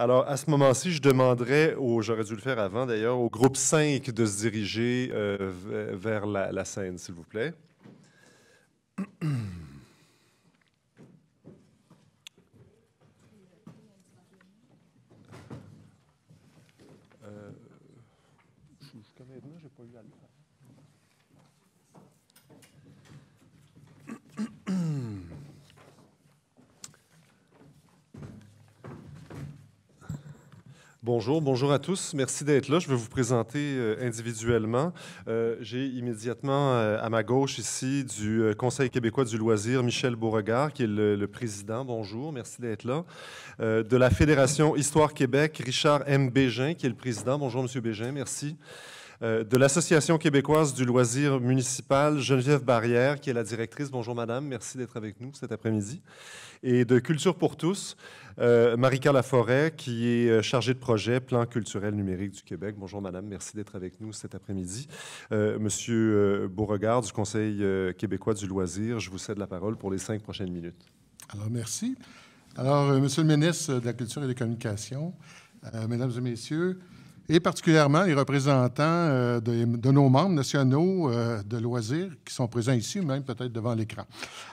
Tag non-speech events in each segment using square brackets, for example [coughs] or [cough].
Alors, à ce moment-ci, je demanderais, au, j'aurais dû le faire avant d'ailleurs, au groupe 5 de se diriger euh, vers la, la scène, s'il vous plaît. [clears throat] Bonjour, bonjour à tous. Merci d'être là. Je vais vous présenter euh, individuellement. Euh, j'ai immédiatement euh, à ma gauche ici du Conseil québécois du loisir, Michel Beauregard, qui est le, président. Bonjour, merci d'être là. de la Fédération Histoire Québec, Richard M. Bégin, qui est le président. Bonjour, Monsieur Bégin, merci. Euh, de l'Association québécoise du loisir municipal, Geneviève Barrière, qui est la directrice. Bonjour madame, merci d'être avec nous cet après-midi. Et de Culture pour tous, marie euh, Marika Laforêt, qui est euh, chargée de projet Plan culturel numérique du Québec. Bonjour madame, merci d'être avec nous cet après-midi. Monsieur Beauregard du Conseil québécois du loisir, je vous cède la parole pour les cinq prochaines minutes. Alors merci. Alors, Monsieur le ministre de la Culture et des Communications, Mesdames et Messieurs, et particulièrement les représentants euh, de, nos membres nationaux euh, de loisirs qui sont présents ici, même peut-être devant l'écran.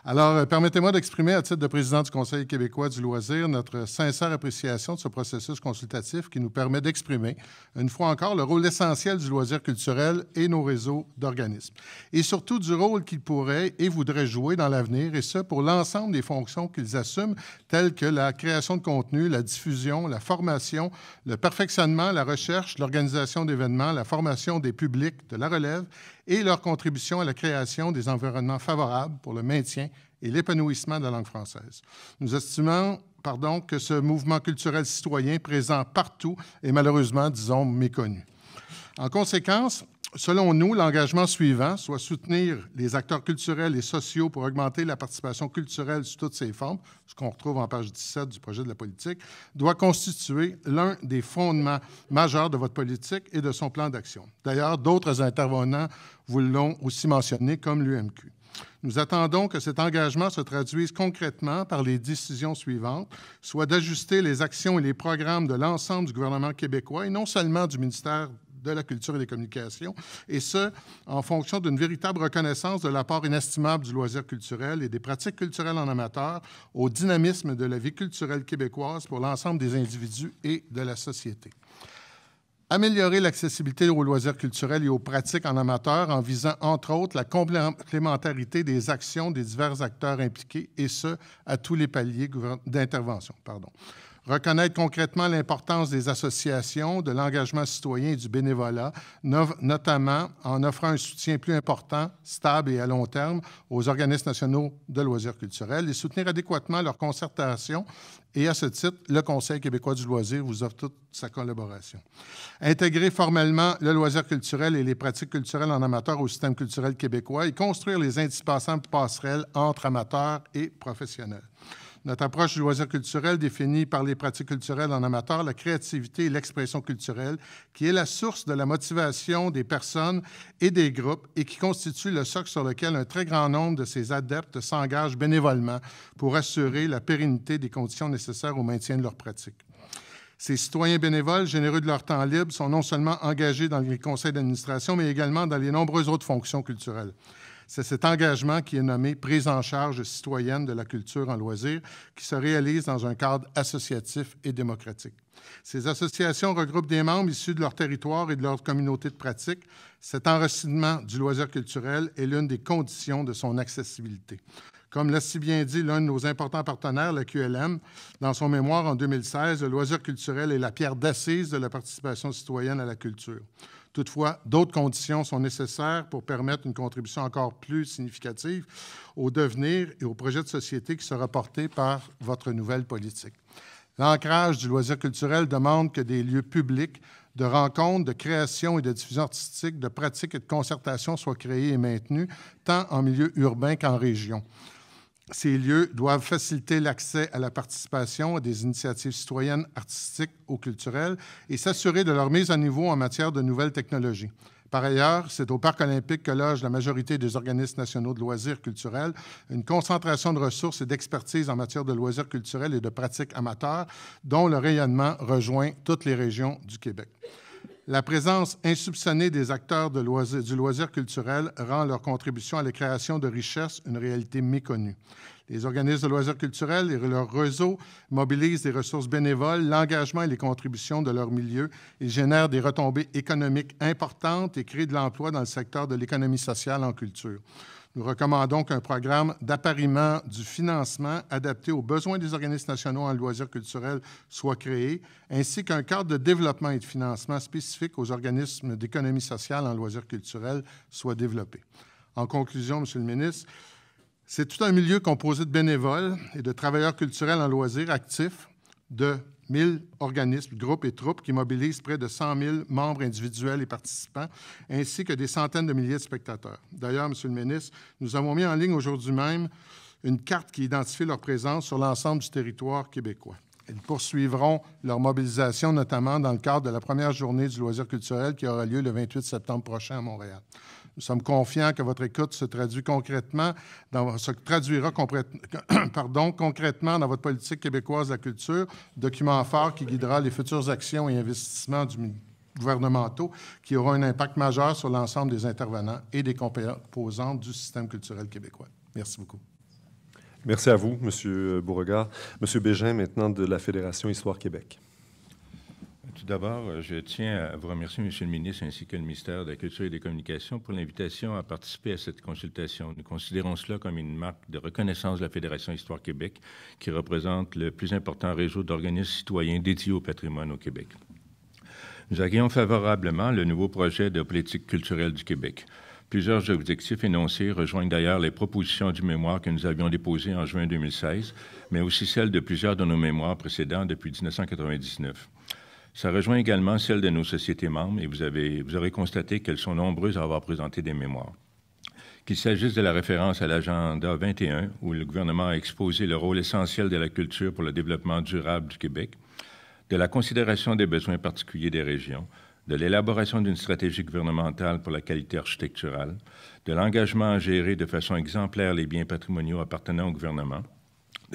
Alors, euh, permettez-moi d'exprimer à titre de président du Conseil québécois du loisir notre sincère appréciation de ce processus consultatif qui nous permet d'exprimer, une fois encore, le rôle essentiel du loisir culturel et nos réseaux d'organismes, et surtout du rôle qu'ils pourraient et voudraient jouer dans l'avenir, et ce, pour l'ensemble des fonctions qu'ils assument, telles que la création de contenu, la diffusion, la formation, le perfectionnement, la recherche, l'organisation d'événements, la formation des publics de la relève et leur contribution à la création des environnements favorables pour le maintien et l'épanouissement de la langue française. Nous estimons pardon, que ce mouvement culturel citoyen présent partout est malheureusement, disons, méconnu. En conséquence, selon nous, l'engagement suivant, soit soutenir les acteurs culturels et sociaux pour augmenter la participation culturelle sous toutes ses formes, ce qu'on retrouve en page 17 du projet de la politique, doit constituer l'un des fondements majeurs de votre politique et de son plan d'action. D'ailleurs, d'autres intervenants vous l'ont aussi mentionné, comme l'UMQ. Nous attendons que cet engagement se traduise concrètement par les décisions suivantes, soit d'ajuster les actions et les programmes de l'ensemble du gouvernement québécois et non seulement du ministère de la culture et des communications, et ce, en fonction d'une véritable reconnaissance de l'apport inestimable du loisir culturel et des pratiques culturelles en amateur au dynamisme de la vie culturelle québécoise pour l'ensemble des individus et de la société. Améliorer l'accessibilité aux loisirs culturels et aux pratiques en amateur en visant, entre autres, la complémentarité des actions des divers acteurs impliqués, et ce, à tous les paliers d'intervention. Pardon reconnaître concrètement l'importance des associations, de l'engagement citoyen et du bénévolat, notamment en offrant un soutien plus important, stable et à long terme aux organismes nationaux de loisirs culturels et soutenir adéquatement leur concertation. Et à ce titre, le Conseil québécois du loisir vous offre toute sa collaboration. Intégrer formellement le loisir culturel et les pratiques culturelles en amateur au système culturel québécois et construire les indispensables passerelles entre amateurs et professionnels. Notre approche du loisir culturel définie par les pratiques culturelles en amateur, la créativité et l'expression culturelle, qui est la source de la motivation des personnes et des groupes et qui constitue le socle sur lequel un très grand nombre de ces adeptes s'engagent bénévolement pour assurer la pérennité des conditions nécessaires au maintien de leurs pratiques. Ces citoyens bénévoles, généreux de leur temps libre, sont non seulement engagés dans les conseils d'administration, mais également dans les nombreuses autres fonctions culturelles. C'est cet engagement qui est nommé prise en charge citoyenne de la culture en loisirs qui se réalise dans un cadre associatif et démocratique. Ces associations regroupent des membres issus de leur territoire et de leur communauté de pratique. Cet enracinement du loisir culturel est l'une des conditions de son accessibilité. Comme l'a si bien dit l'un de nos importants partenaires, la QLM, dans son mémoire en 2016, le loisir culturel est la pierre d'assise de la participation citoyenne à la culture. Toutefois, d'autres conditions sont nécessaires pour permettre une contribution encore plus significative au devenir et au projet de société qui sera porté par votre nouvelle politique. L'ancrage du loisir culturel demande que des lieux publics de rencontres, de création et de diffusion artistique, de pratiques et de concertation soient créés et maintenus, tant en milieu urbain qu'en région. Ces lieux doivent faciliter l'accès à la participation à des initiatives citoyennes, artistiques ou culturelles et s'assurer de leur mise à niveau en matière de nouvelles technologies. Par ailleurs, c'est au Parc olympique que loge la majorité des organismes nationaux de loisirs culturels, une concentration de ressources et d'expertise en matière de loisirs culturels et de pratiques amateurs, dont le rayonnement rejoint toutes les régions du Québec. La présence insoupçonnée des acteurs du loisir culturel rend leur contribution à la création de richesses une réalité méconnue. Les organismes de loisirs culturels et leurs réseaux mobilisent des ressources bénévoles, l'engagement et les contributions de leur milieu. et génèrent des retombées économiques importantes et créent de l'emploi dans le secteur de l'économie sociale en culture. Nous recommandons qu'un programme d'appariement du financement adapté aux besoins des organismes nationaux en loisirs culturels soit créé, ainsi qu'un cadre de développement et de financement spécifique aux organismes d'économie sociale en loisirs culturels soit développé. En conclusion, Monsieur le ministre, c'est tout un milieu composé de bénévoles et de travailleurs culturels en loisirs actifs, de Mille organismes, groupes et troupes qui mobilisent près de 100 000 membres individuels et participants, ainsi que des centaines de milliers de spectateurs. D'ailleurs, Monsieur le ministre, nous avons mis en ligne aujourd'hui même une carte qui identifie leur présence sur l'ensemble du territoire québécois. Ils poursuivront leur mobilisation, notamment dans le cadre de la première journée du loisir culturel qui aura lieu le 28 septembre prochain à Montréal. Nous sommes confiants que votre écoute se concrètement traduira [coughs] concrètement dans votre politique québécoise de la culture, document fort qui guidera les futures actions et investissements du gouvernementaux qui auront un impact majeur sur l'ensemble des intervenants et des composantes du système culturel québécois. Merci beaucoup. Merci à vous, M. Beauregard. M. Bégin, maintenant de la Fédération Histoire Québec tout d'abord, euh, je tiens à vous remercier, Monsieur le ministre, ainsi que le ministère de la Culture et des Communications pour l'invitation à participer à cette consultation. Nous considérons cela comme une marque de reconnaissance de la Fédération Histoire Québec, qui représente le plus important réseau d'organismes citoyens dédiés au patrimoine au Québec. Nous accueillons favorablement le nouveau projet de politique culturelle du Québec. Plusieurs objectifs énoncés rejoignent d'ailleurs les propositions du mémoire que nous avions déposé en juin 2016, mais aussi celles de plusieurs de nos mémoires précédents depuis 1999. Ça rejoint également celle de nos sociétés membres et vous, avez, vous aurez constaté qu'elles sont nombreuses à avoir présenté des mémoires. Qu'il s'agisse de la référence à l'agenda 21, où le gouvernement a exposé le rôle essentiel de la culture pour le développement durable du Québec, de la considération des besoins particuliers des régions, de l'élaboration d'une stratégie gouvernementale pour la qualité architecturale, de l'engagement à gérer de façon exemplaire les biens patrimoniaux appartenant au gouvernement,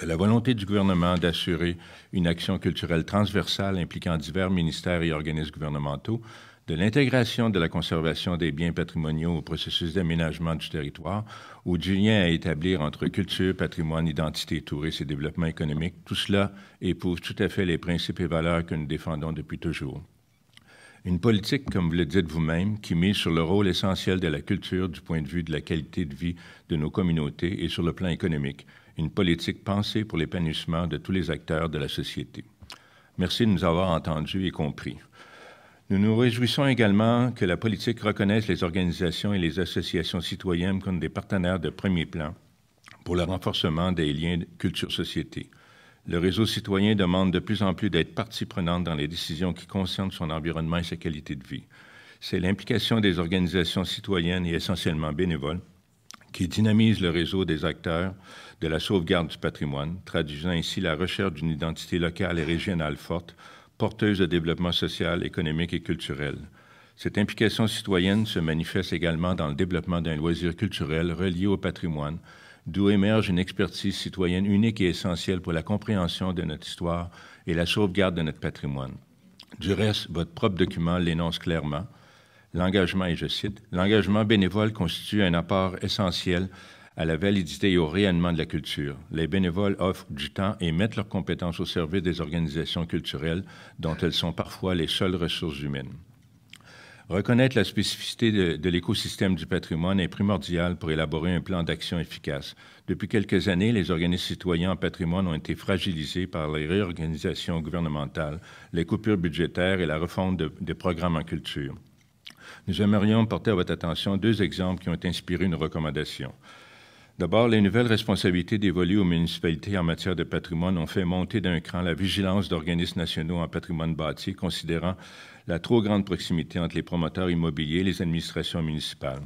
de la volonté du gouvernement d'assurer une action culturelle transversale impliquant divers ministères et organismes gouvernementaux, de l'intégration de la conservation des biens patrimoniaux au processus d'aménagement du territoire ou du lien à établir entre culture, patrimoine, identité, tourisme et développement économique, tout cela épouse tout à fait les principes et valeurs que nous défendons depuis toujours. Une politique, comme vous le dites vous-même, qui mise sur le rôle essentiel de la culture du point de vue de la qualité de vie de nos communautés et sur le plan économique, une politique pensée pour l'épanouissement de tous les acteurs de la société. Merci de nous avoir entendus et compris. Nous nous réjouissons également que la politique reconnaisse les organisations et les associations citoyennes comme des partenaires de premier plan pour le renforcement des liens culture-société. Le réseau citoyen demande de plus en plus d'être partie prenante dans les décisions qui concernent son environnement et sa qualité de vie. C'est l'implication des organisations citoyennes et essentiellement bénévoles qui dynamise le réseau des acteurs de la sauvegarde du patrimoine, traduisant ainsi la recherche d'une identité locale et régionale forte, porteuse de développement social, économique et culturel. Cette implication citoyenne se manifeste également dans le développement d'un loisir culturel relié au patrimoine, d'où émerge une expertise citoyenne unique et essentielle pour la compréhension de notre histoire et la sauvegarde de notre patrimoine. Du reste, votre propre document l'énonce clairement. L'engagement, et je cite, L'engagement bénévole constitue un apport essentiel à la validité et au rayonnement de la culture. Les bénévoles offrent du temps et mettent leurs compétences au service des organisations culturelles dont elles sont parfois les seules ressources humaines. Reconnaître la spécificité de, l'écosystème du patrimoine est primordial pour élaborer un plan d'action efficace. Depuis quelques années, les organismes citoyens en patrimoine ont été fragilisés par les réorganisations gouvernementales, les coupures budgétaires et la refonte des programmes en culture. Nous aimerions porter à votre attention deux exemples qui ont inspiré une recommandation. D'abord, les nouvelles responsabilités dévolues aux municipalités en matière de patrimoine ont fait monter d'un cran la vigilance d'organismes nationaux en patrimoine bâti, considérant la trop grande proximité entre les promoteurs immobiliers et les administrations municipales.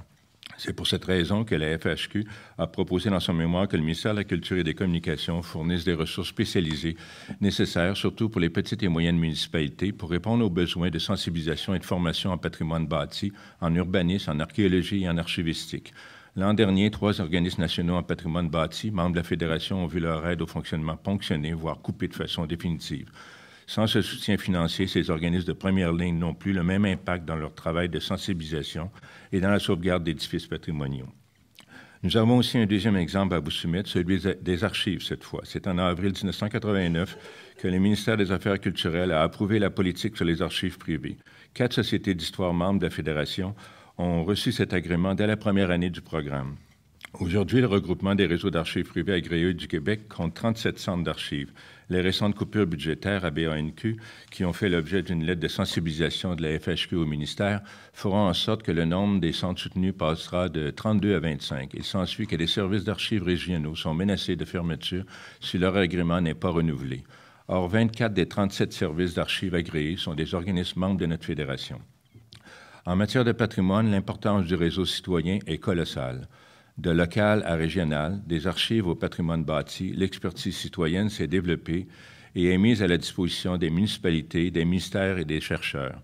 C'est pour cette raison que la FHQ a proposé dans son mémoire que le ministère de la Culture et des Communications fournisse des ressources spécialisées nécessaires, surtout pour les petites et moyennes municipalités, pour répondre aux besoins de sensibilisation et de formation en patrimoine bâti, en urbanisme, en archéologie et en archivistique. L'an dernier, trois organismes nationaux en patrimoine bâti, membres de la Fédération, ont vu leur aide au fonctionnement ponctionnée, voire coupée de façon définitive. Sans ce soutien financier, ces organismes de première ligne n'ont plus le même impact dans leur travail de sensibilisation et dans la sauvegarde d'édifices patrimoniaux. Nous avons aussi un deuxième exemple à vous soumettre, celui des archives cette fois. C'est en avril 1989 que le ministère des Affaires culturelles a approuvé la politique sur les archives privées. Quatre sociétés d'histoire membres de la Fédération ont reçu cet agrément dès la première année du programme. Aujourd'hui, le regroupement des réseaux d'archives privées agréés du Québec compte 37 centres d'archives. Les récentes coupures budgétaires à BANQ, qui ont fait l'objet d'une lettre de sensibilisation de la FHQ au ministère, feront en sorte que le nombre des centres soutenus passera de 32 à 25. Il s'ensuit que les services d'archives régionaux sont menacés de fermeture si leur agrément n'est pas renouvelé. Or, 24 des 37 services d'archives agréés sont des organismes membres de notre fédération. En matière de patrimoine, l'importance du réseau citoyen est colossale. De local à régional, des archives au patrimoine bâti, l'expertise citoyenne s'est développée et est mise à la disposition des municipalités, des ministères et des chercheurs.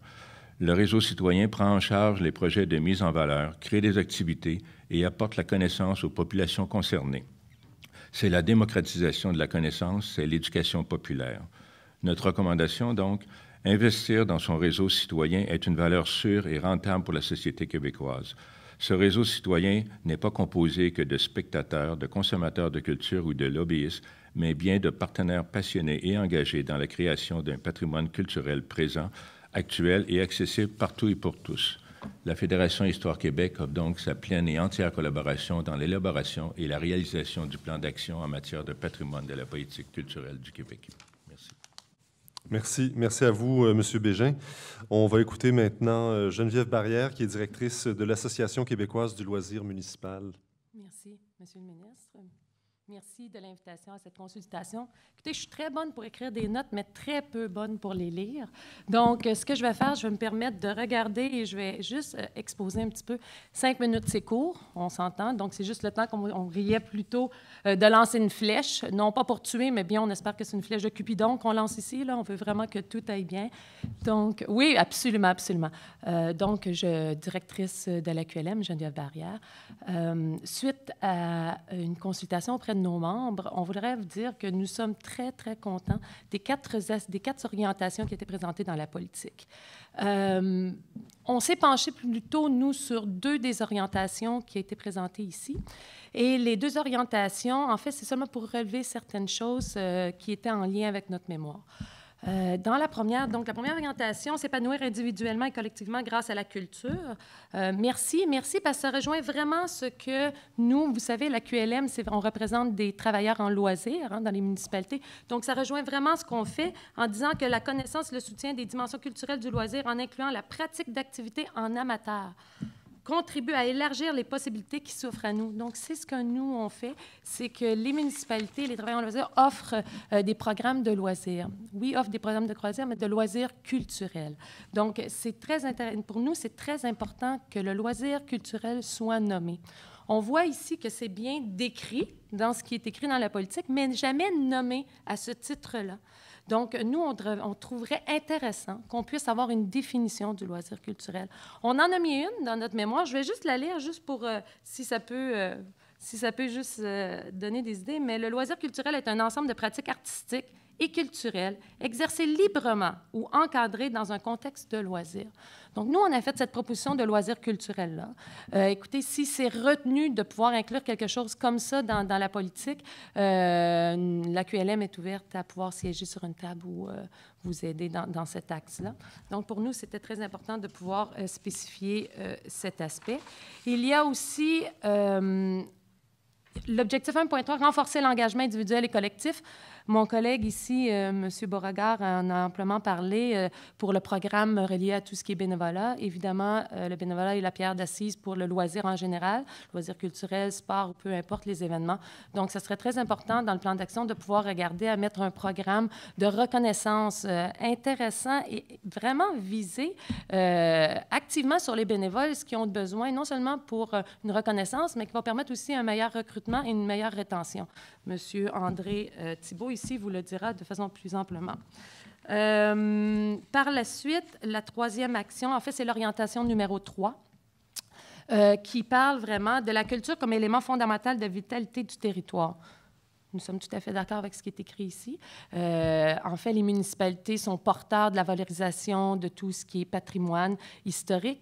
Le réseau citoyen prend en charge les projets de mise en valeur, crée des activités et apporte la connaissance aux populations concernées. C'est la démocratisation de la connaissance, c'est l'éducation populaire. Notre recommandation, donc, Investir dans son réseau citoyen est une valeur sûre et rentable pour la société québécoise. Ce réseau citoyen n'est pas composé que de spectateurs, de consommateurs de culture ou de lobbyistes, mais bien de partenaires passionnés et engagés dans la création d'un patrimoine culturel présent, actuel et accessible partout et pour tous. La Fédération Histoire Québec offre donc sa pleine et entière collaboration dans l'élaboration et la réalisation du plan d'action en matière de patrimoine de la politique culturelle du Québec. Merci. Merci à vous, euh, Monsieur Bégin. On va écouter maintenant euh, Geneviève Barrière, qui est directrice de l'Association québécoise du loisir municipal. Merci, Monsieur le ministre. Merci de l'invitation à cette consultation. Écoutez, je suis très bonne pour écrire des notes, mais très peu bonne pour les lire. Donc, ce que je vais faire, je vais me permettre de regarder et je vais juste euh, exposer un petit peu. Cinq minutes, c'est court, on s'entend. Donc, c'est juste le temps qu'on riait plutôt euh, de lancer une flèche. Non pas pour tuer, mais bien, on espère que c'est une flèche de Cupidon qu'on lance ici. Là, on veut vraiment que tout aille bien. Donc, oui, absolument, absolument. Euh, donc, je directrice de la QLM, Geneviève Barrière. suite à une consultation auprès de nos membres, on voudrait vous dire que nous sommes très, très contents des quatre, des quatre orientations qui étaient présentées dans la politique. Euh, on s'est penché plutôt, nous, sur deux des orientations qui étaient présentées ici. Et les deux orientations, en fait, c'est seulement pour relever certaines choses euh, qui étaient en lien avec notre mémoire. Euh, dans la première, donc la première orientation, s'épanouir individuellement et collectivement grâce à la culture. Euh, merci, merci, parce que ça rejoint vraiment ce que nous, vous savez, la QLM, on représente des travailleurs en loisirs hein, dans les municipalités. Donc, ça rejoint vraiment ce qu'on fait en disant que la connaissance, le soutien des dimensions culturelles du loisir en incluant la pratique d'activités en amateur contribue à élargir les possibilités qui s'offrent à nous. Donc, c'est ce que nous, on fait, c'est que les municipalités, les travailleurs en loisirs offrent euh, des programmes de loisirs. Oui, offrent des programmes de loisirs, mais de loisirs culturels. Donc, c'est très Pour nous, c'est très important que le loisir culturel soit nommé. On voit ici que c'est bien décrit dans ce qui est écrit dans la politique, mais jamais nommé à ce titre-là. Donc, nous, on, trouverait intéressant qu'on puisse avoir une définition du loisir culturel. On en a mis une dans notre mémoire. Je vais juste la lire, juste pour euh, si ça peut... Euh, si ça peut juste euh, donner des idées, mais le loisir culturel est un ensemble de pratiques artistiques, et culturelles exercées librement ou encadré dans un contexte de loisirs. Donc, nous, on a fait cette proposition de loisirs culturels-là. Euh, écoutez, si c'est retenu de pouvoir inclure quelque chose comme ça dans, la politique, euh, la QLM est ouverte à pouvoir siéger sur une table ou euh, vous aider dans, dans cet axe-là. Donc, pour nous, c'était très important de pouvoir spécifier cet aspect. Il y a aussi... L'objectif 1.3, renforcer l'engagement individuel et collectif. Mon collègue ici, euh, M. Beauregard, en a amplement parlé euh, pour le programme relié à tout ce qui est bénévolat. Évidemment, euh, le bénévolat est la pierre d'assise pour le loisir en général, loisir culturel, sport, peu importe les événements. Donc, ce serait très important dans le plan d'action de pouvoir regarder à mettre un programme de reconnaissance intéressant et vraiment visé activement sur les bénévoles, ce qui ont besoin, non seulement pour une reconnaissance, mais qui va permettre aussi un meilleur recrutement et une meilleure rétention. Monsieur André Thibault, ici vous le dira de façon plus amplement. Euh, par la suite, la troisième action, en fait, c'est l'orientation numéro 3, euh, qui parle vraiment de la culture comme élément fondamental de vitalité du territoire. Nous sommes tout à fait d'accord avec ce qui est écrit ici. Euh, en fait, les municipalités sont porteurs de la valorisation de tout ce qui est patrimoine historique.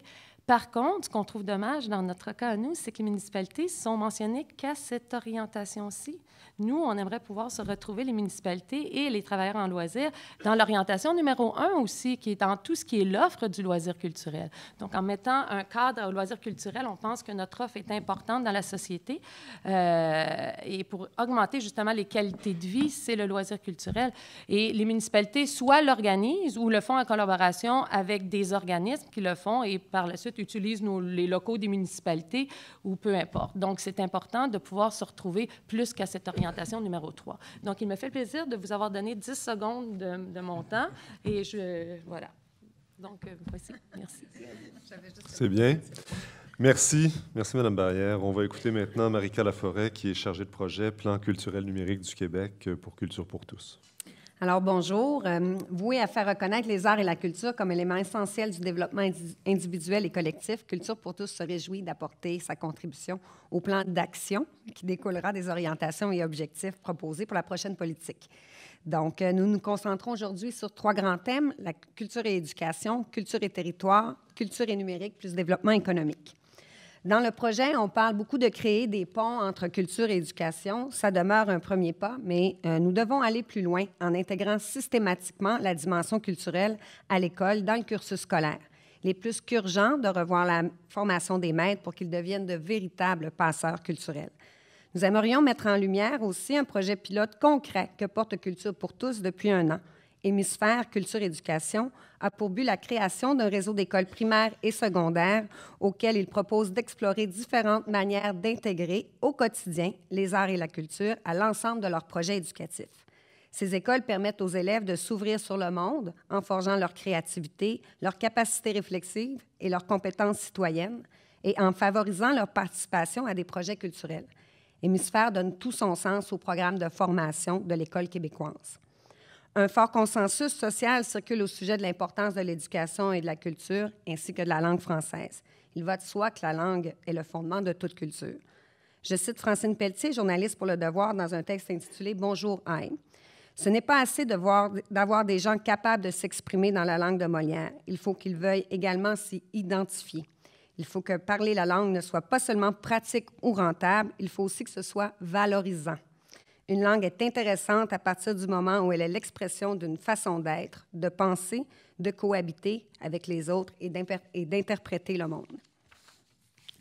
Par contre, ce qu'on trouve dommage dans notre cas à nous, c'est que les municipalités sont mentionnées qu'à cette orientation-ci. Nous, on aimerait pouvoir se retrouver, les municipalités et les travailleurs en loisirs, dans l'orientation numéro un aussi, qui est dans tout ce qui est l'offre du loisir culturel. Donc, en mettant un cadre au loisir culturel, on pense que notre offre est importante dans la société. Euh, et pour augmenter justement les qualités de vie, c'est le loisir culturel. Et les municipalités soit l'organisent ou le font en collaboration avec des organismes qui le font et par la suite utilisent les locaux des municipalités ou peu importe. Donc, c'est important de pouvoir se retrouver plus qu'à cette orientation numéro 3. Donc, il me fait plaisir de vous avoir donné 10 secondes de, mon temps et je. Voilà. Donc, euh, voici. Merci. C'est bien. Merci. Merci, Mme Barrière. On va écouter maintenant Marika Laforêt, qui est chargée de projet Plan culturel numérique du Québec euh, pour Culture pour tous. Alors bonjour. Euh, voué à faire reconnaître les arts et la culture comme éléments essentiels du développement individuel et collectif, Culture pour tous se réjouit d'apporter sa contribution au plan d'action qui découlera des orientations et objectifs proposés pour la prochaine politique. Donc, euh, nous nous concentrons aujourd'hui sur trois grands thèmes, la culture et éducation, culture et territoire, culture et numérique, plus développement économique. Dans le projet, on parle beaucoup de créer des ponts entre culture et éducation. Ça demeure un premier pas, mais euh, nous devons aller plus loin en intégrant systématiquement la dimension culturelle à l'école dans le cursus scolaire. Il est plus qu'urgent de revoir la formation des maîtres pour qu'ils deviennent de véritables passeurs culturels. Nous aimerions mettre en lumière aussi un projet pilote concret que porte Culture pour tous depuis un an. Hémisphère Culture Éducation a pour but la création d'un réseau d'écoles primaires et secondaires auquel il propose d'explorer différentes manières d'intégrer au quotidien les arts et la culture à l'ensemble de leurs projets éducatifs. Ces écoles permettent aux élèves de s'ouvrir sur le monde en forgeant leur créativité, leur capacité réflexive et leurs compétences citoyennes et en favorisant leur participation à des projets culturels. Hémisphère donne tout son sens au programme de formation de l'École québécoise. Un fort consensus social circule au sujet de l'importance de l'éducation et de la culture, ainsi que de la langue française. Il va de soi que la langue est le fondement de toute culture. Je cite Francine Pelletier, journaliste pour Le Devoir, dans un texte intitulé Bonjour Aïe ». Ce n'est pas assez d'avoir des gens capables de s'exprimer dans la langue de Molière. Il faut qu'ils veuillent également s'y identifier. Il faut que parler la langue ne soit pas seulement pratique ou rentable, il faut aussi que ce soit valorisant. Une langue est intéressante à partir du moment où elle est l'expression d'une façon d'être, de penser, de cohabiter avec les autres et d'interpréter le monde.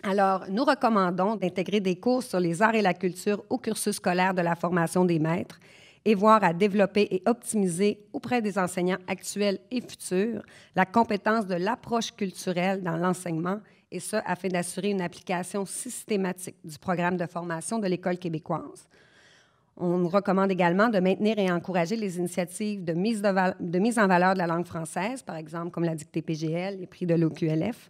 Alors, nous recommandons d'intégrer des cours sur les arts et la culture au cursus scolaire de la formation des maîtres et voir à développer et optimiser auprès des enseignants actuels et futurs la compétence de l'approche culturelle dans l'enseignement, et ce afin d'assurer une application systématique du programme de formation de l'École québécoise. On recommande également de maintenir et encourager les initiatives de mise, en valeur de la langue française, par exemple, comme la dictée PGL, les prix de l'OQLF,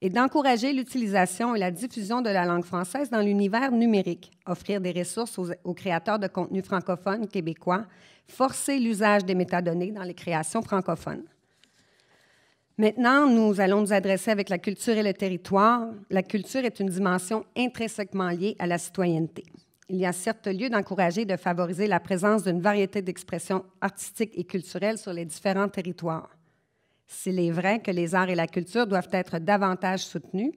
et d'encourager l'utilisation et la diffusion de la langue française dans l'univers numérique, offrir des ressources aux, aux créateurs de contenus francophones québécois, forcer l'usage des métadonnées dans les créations francophones. Maintenant, nous allons nous adresser avec la culture et le territoire. La culture est une dimension intrinsèquement liée à la citoyenneté il y a certes lieu d'encourager et de favoriser la présence d'une variété d'expressions artistiques et culturelles sur les différents territoires. S'il est vrai que les arts et la culture doivent être davantage soutenus,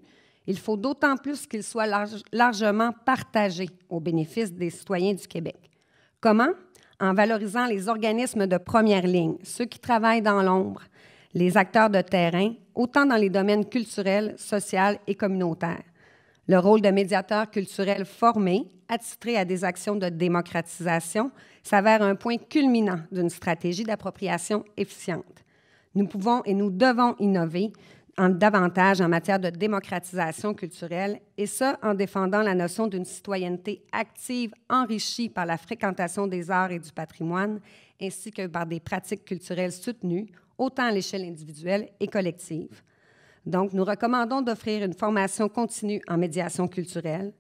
il faut d'autant plus qu'ils soient largement partagés au bénéfice des citoyens du Québec. Comment? En valorisant les organismes de première ligne, ceux qui travaillent dans l'ombre, les acteurs de terrain, autant dans les domaines culturels, sociaux et communautaires. Le rôle de médiateur culturel formé, attitré à des actions de démocratisation, s'avère un point culminant d'une stratégie d'appropriation efficiente. Nous pouvons et nous devons innover davantage en matière de démocratisation culturelle, et ce, en défendant la notion d'une citoyenneté active enrichie par la fréquentation des arts et du patrimoine, ainsi que par des pratiques culturelles soutenues, autant à l'échelle individuelle et collective. Donc, nous recommandons d'offrir une formation continue en médiation culturelle,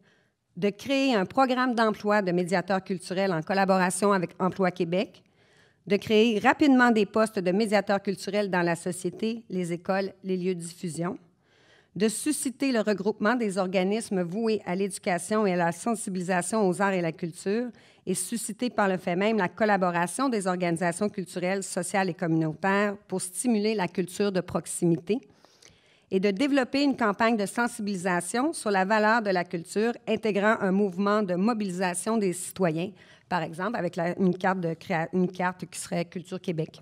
de créer un programme d'emploi de médiateurs culturels en collaboration avec Emploi Québec, de créer rapidement des postes de médiateurs culturels dans la société, les écoles, les lieux de diffusion, de susciter le regroupement des organismes voués à l'éducation et à la sensibilisation aux arts et la culture et susciter par le fait même la collaboration des organisations culturelles, sociales et communautaires pour stimuler la culture de proximité, et de développer une campagne de sensibilisation sur la valeur de la culture, intégrant un mouvement de mobilisation des citoyens, par exemple avec une, carte qui serait Culture Québec.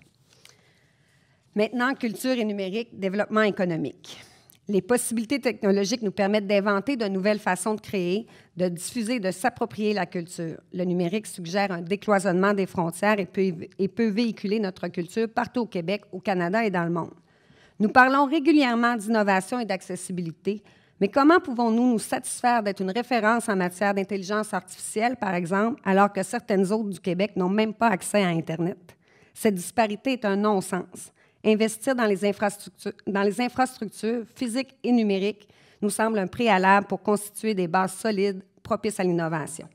Maintenant, culture et numérique, développement économique. Les possibilités technologiques nous permettent d'inventer de nouvelles façons de créer, de diffuser, de s'approprier la culture. Le numérique suggère un décloisonnement des frontières et peut véhiculer notre culture partout au Québec, au Canada et dans le monde. Nous parlons régulièrement d'innovation et d'accessibilité, mais comment pouvons-nous nous satisfaire d'être une référence en matière d'intelligence artificielle, par exemple, alors que certaines autres du Québec n'ont même pas accès à Internet? Cette disparité est un non-sens. Investir dans les, infrastructures, dans les infrastructures physiques et numériques nous semble un préalable pour constituer des bases solides propices à l'innovation.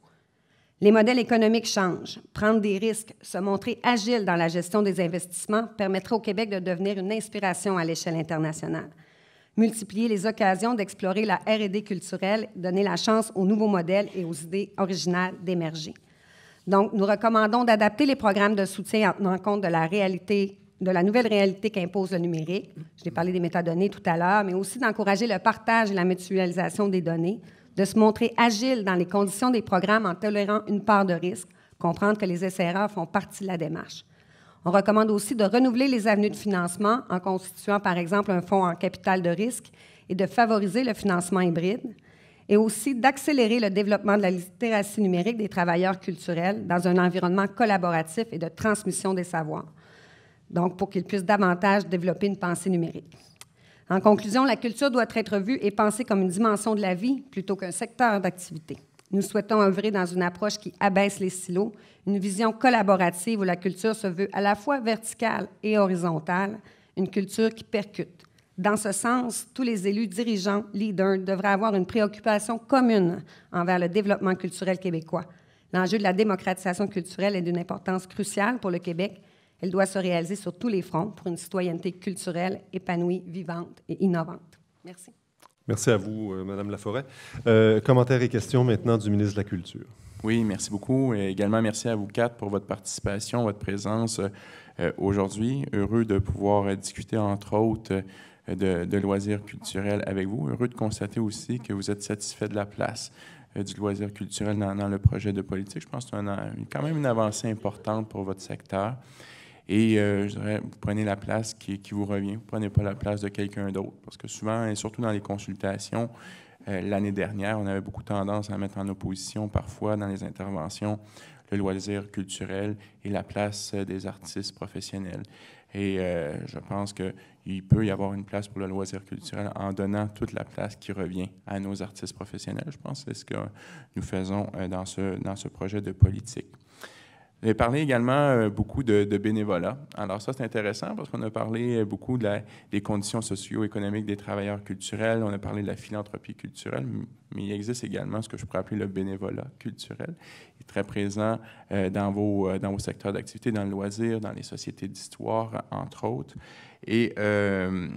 Les modèles économiques changent. Prendre des risques, se montrer agile dans la gestion des investissements permettra au Québec de devenir une inspiration à l'échelle internationale. Multiplier les occasions d'explorer la RD culturelle, donner la chance aux nouveaux modèles et aux idées originales d'émerger. Donc, nous recommandons d'adapter les programmes de soutien en tenant compte de la réalité, de la nouvelle réalité qu'impose le numérique. Je l'ai parlé des métadonnées tout à l'heure, mais aussi d'encourager le partage et la mutualisation des données de se montrer agile dans les conditions des programmes en tolérant une part de risque, comprendre que les essais-erreurs font partie de la démarche. On recommande aussi de renouveler les avenues de financement en constituant, par exemple, un fonds en capital de risque et de favoriser le financement hybride, et aussi d'accélérer le développement de la littératie numérique des travailleurs culturels dans un environnement collaboratif et de transmission des savoirs, donc pour qu'ils puissent davantage développer une pensée numérique. En conclusion, la culture doit être vue et pensée comme une dimension de la vie plutôt qu'un secteur d'activité. Nous souhaitons œuvrer dans une approche qui abaisse les silos, une vision collaborative où la culture se veut à la fois verticale et horizontale, une culture qui percute. Dans ce sens, tous les élus, dirigeants, leaders devraient avoir une préoccupation commune envers le développement culturel québécois. L'enjeu de la démocratisation culturelle est d'une importance cruciale pour le Québec elle doit se réaliser sur tous les fronts pour une citoyenneté culturelle épanouie, vivante et innovante. Merci. Merci à vous, Mme euh, Madame Laforêt. Euh, commentaires et questions maintenant du ministre de la Culture. Oui, merci beaucoup. Et également, merci à vous quatre pour votre participation, votre présence euh, aujourd'hui. Heureux de pouvoir discuter, entre autres, de, loisirs culturels avec vous. Heureux de constater aussi que vous êtes satisfait de la place du loisir culturel dans, dans, le projet de politique. Je pense que c'est quand même une avancée importante pour votre secteur. Et euh, je dirais, vous prenez la place qui, vous revient, vous ne prenez pas la place de quelqu'un d'autre. Parce que souvent, et surtout dans les consultations, euh, l'année dernière, on avait beaucoup tendance à mettre en opposition parfois dans les interventions le loisir culturel et la place euh, des artistes professionnels. Et je pense qu'il peut y avoir une place pour le loisir culturel en donnant toute la place qui revient à nos artistes professionnels. Je pense que c'est ce que nous faisons dans ce, dans ce projet de politique. J'ai parlé également euh, beaucoup de, bénévolat. Alors ça, c'est intéressant parce qu'on a parlé euh, beaucoup des conditions socio-économiques des travailleurs culturels, on a parlé de la philanthropie culturelle, mais il existe également ce que je pourrais appeler le bénévolat culturel. Il est très présent euh, dans, vos, dans vos secteurs d'activité, dans le loisir, dans les sociétés d'histoire, entre autres. Et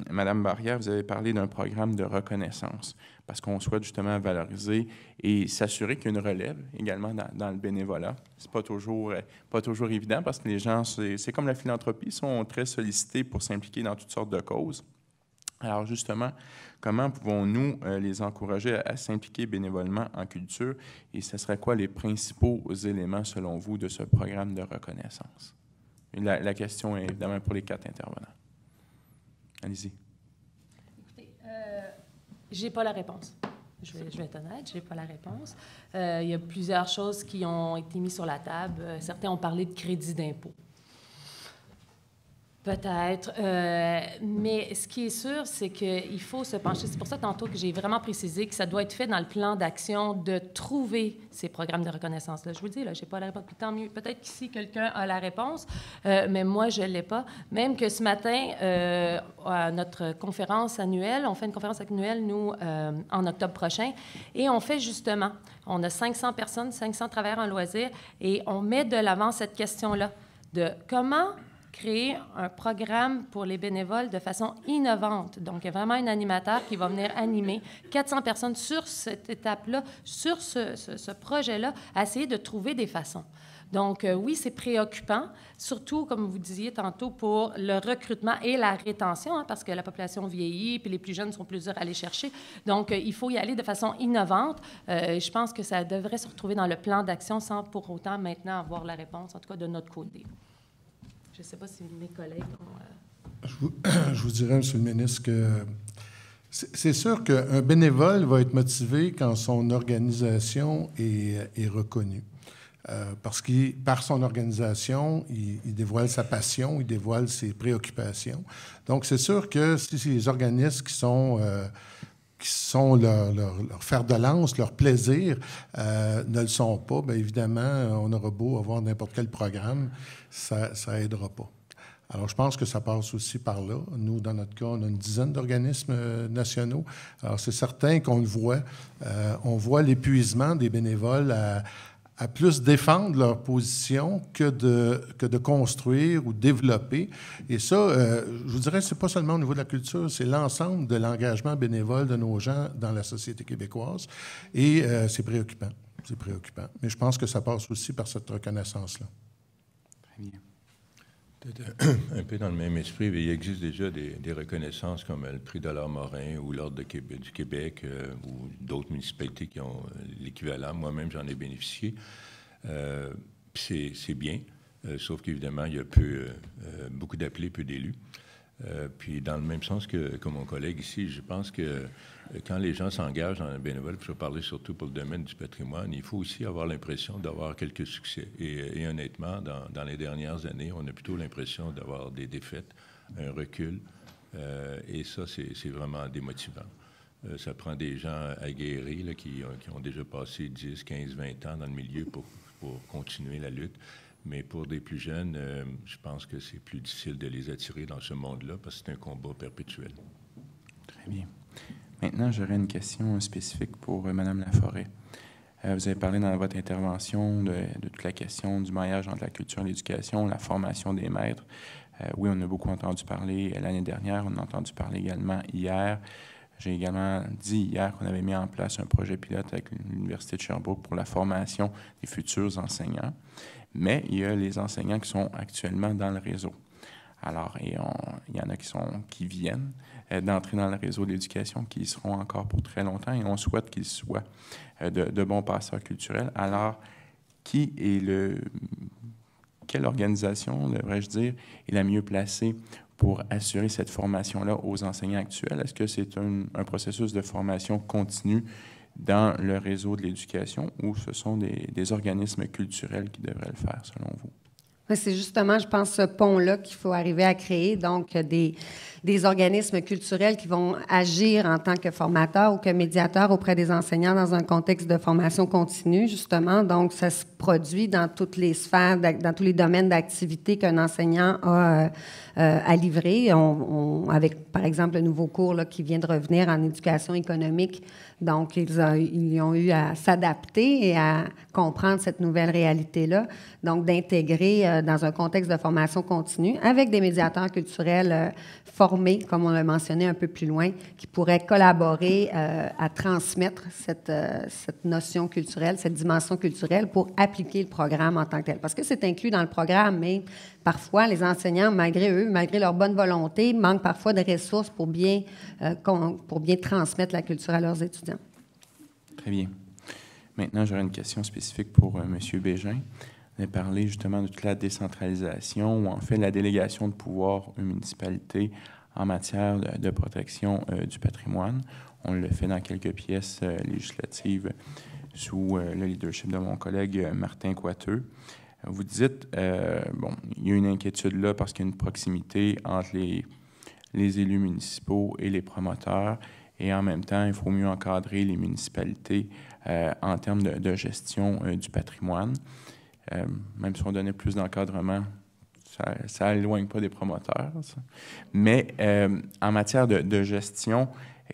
Madame Barrière, vous avez parlé d'un programme de reconnaissance parce qu'on souhaite justement valoriser et s'assurer qu'il y a une relève également dans, le bénévolat. C'est pas toujours, euh, pas toujours évident parce que les gens, c'est comme la philanthropie, sont très sollicités pour s'impliquer dans toutes sortes de causes. Alors justement, comment pouvons-nous euh, les encourager à, s'impliquer bénévolement en culture et ce serait quoi les principaux éléments selon vous de ce programme de reconnaissance? la question est évidemment pour les quatre intervenants. Allez-y. J'ai pas la réponse. Je vais, être honnête, j'ai pas la réponse. Euh, il y a plusieurs choses qui ont été mises sur la table. Euh, certains ont parlé de crédit d'impôt. Peut-être. Euh, mais ce qui est sûr, c'est qu'il faut se pencher. C'est pour ça, tantôt, que j'ai vraiment précisé que ça doit être fait dans le plan d'action de trouver ces programmes de reconnaissance-là. Je vous le dis, là, je n'ai pas la réponse. Tant mieux. Peut-être qu'ici, quelqu'un a la réponse, euh, mais moi, je ne l'ai pas. Même que ce matin, euh, à notre conférence annuelle, on fait une conférence annuelle, nous, en octobre prochain, et on fait justement, on a 500 personnes, 500 travailleurs en loisirs, et on met de l'avant cette question-là de comment créer un programme pour les bénévoles de façon innovante. Donc, il y a vraiment un animateur qui va venir animer 400 personnes sur cette étape-là, sur ce, projet-là, à essayer de trouver des façons. Donc, euh, oui, c'est préoccupant, surtout, comme vous disiez tantôt, pour le recrutement et la rétention, hein, parce que la population vieillit, puis les plus jeunes sont plus durs à aller chercher. Donc, euh, il faut y aller de façon innovante. Euh, je pense que ça devrait se retrouver dans le plan d'action sans pour autant maintenant avoir la réponse, en tout cas de notre côté. Je ne sais pas si mes collègues ont. Euh, [clears throat] je vous, dirais, M. le ministre, que c'est sûr qu'un bénévole va être motivé quand son organisation est, euh, reconnue. Euh, parce que par son organisation, il, dévoile sa passion, il dévoile ses préoccupations. Donc, c'est sûr que si, les organismes qui sont qui sont leur, leur, leur, fer de lance, leur plaisir, euh, ne le sont pas, bien évidemment, on aura beau avoir n'importe quel programme, ça aidera pas. Alors, je pense que ça passe aussi par là. Nous, dans notre cas, on a une dizaine d'organismes euh, nationaux. Alors, c'est certain qu'on le voit. Euh, on voit l'épuisement des bénévoles à, à plus défendre leur position que de, que de construire ou développer. Et ça, euh, je vous dirais, c'est pas seulement au niveau de la culture, c'est l'ensemble de l'engagement bénévole de nos gens dans la société québécoise. Et euh, c'est préoccupant. C'est préoccupant. Mais je pense que ça passe aussi par cette reconnaissance-là. Très bien. Un peu dans le même esprit, il existe déjà des, reconnaissances comme le prix l'or Morin ou l'Ordre du Québec euh, ou d'autres municipalités qui ont euh, l'équivalent. Moi-même, j'en ai bénéficié. Euh, c'est bien, sauf qu'évidemment, il y a peu, beaucoup d'appelés, peu d'élus. puis dans le même sens que, que mon collègue ici, je pense que quand les gens s'engagent dans le bénévolat, je vais parler surtout pour le domaine du patrimoine, il faut aussi avoir l'impression d'avoir quelques succès. Et, honnêtement, dans, les dernières années, on a plutôt l'impression d'avoir des défaites, un recul, euh, et ça, c'est vraiment démotivant. Euh, ça prend des gens aguerris qui, ont déjà passé 10, 15, 20 ans dans le milieu pour, continuer la lutte. Mais pour des plus jeunes, euh, je pense que c'est plus difficile de les attirer dans ce monde-là parce que c'est un combat perpétuel. Très bien. Maintenant, j'aurais une question spécifique pour euh, Madame Laforêt. Euh, vous avez parlé dans votre intervention de, toute la question du maillage entre la culture et l'éducation, la formation des maîtres. Euh, oui, on a beaucoup entendu parler l'année dernière, on a entendu parler également hier. J'ai également dit hier qu'on avait mis en place un projet pilote avec l'Université de Sherbrooke pour la formation des futurs enseignants. Mais il y a les enseignants qui sont actuellement dans le réseau. Alors, et il y en a qui, sont, qui viennent, euh, d'entrer dans le réseau de l'éducation, qui y seront encore pour très longtemps, et on souhaite qu'ils soient euh, de, bons passeurs culturels. Alors, qui est le... Quelle organisation, devrais-je dire, est la mieux placée pour assurer cette formation-là aux enseignants actuels? Est-ce que c'est un, processus de formation continue dans le réseau de l'éducation ou ce sont des, des, organismes culturels qui devraient le faire, selon vous? C'est justement, je pense, ce pont-là qu'il faut arriver à créer, donc euh, des, des organismes culturels qui vont agir en tant que formateurs ou que médiateurs auprès des enseignants dans un contexte de formation continue, justement. Donc, ça se produit dans toutes les sphères, dans tous les domaines d'activité qu'un enseignant a euh, à livrer. avec, par exemple, le nouveau cours qui vient de revenir en éducation économique. Donc, ils, ont eu à s'adapter et à comprendre cette nouvelle réalité-là. Donc, d'intégrer euh, dans un contexte de formation continue avec des médiateurs culturels euh, formés comme on l'a mentionné un peu plus loin, qui pourraient collaborer euh, à transmettre cette, euh, cette, notion culturelle, cette dimension culturelle pour appliquer le programme en tant que tel. Parce que c'est inclus dans le programme, mais parfois les enseignants, malgré eux, malgré leur bonne volonté, manquent parfois de ressources pour bien, euh, pour bien transmettre la culture à leurs étudiants. Très bien. Maintenant, j'aurais une question spécifique pour M. Bégin. Vous avez parlé justement de toute la décentralisation ou en fait la délégation de pouvoir aux municipalités en matière de, protection euh, du patrimoine. On le fait dans quelques pièces euh, législatives sous euh, le leadership de mon collègue Martin Coiteux. Vous dites, bon, il y a une inquiétude là parce qu'il y a une proximité entre les, élus municipaux et les promoteurs. Et en même temps, il faut mieux encadrer les municipalités en termes de, gestion du patrimoine. même si on donnait plus d'encadrement, ça n'éloigne pas des promoteurs. Mais euh, en matière de, gestion,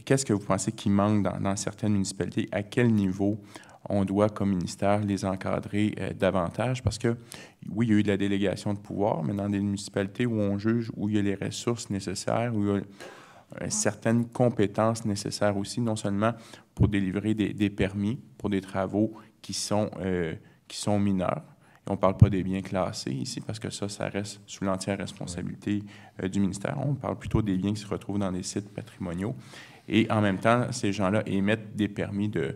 qu'est-ce que vous pensez qui manque dans, certaines municipalités? À quel niveau on doit, comme ministère, les encadrer euh, davantage? Parce que, oui, il y a eu de la délégation de pouvoir, mais dans des municipalités où on juge, où il y a les ressources nécessaires, où il y a euh, certaines compétences nécessaires aussi, non seulement pour délivrer des, permis pour des travaux qui sont, qui sont mineurs, on ne parle pas des biens classés ici parce que ça, ça reste sous l'entière responsabilité euh, du ministère. On parle plutôt des biens qui se retrouvent dans des sites patrimoniaux. Et en même temps, ces gens-là émettent des permis de,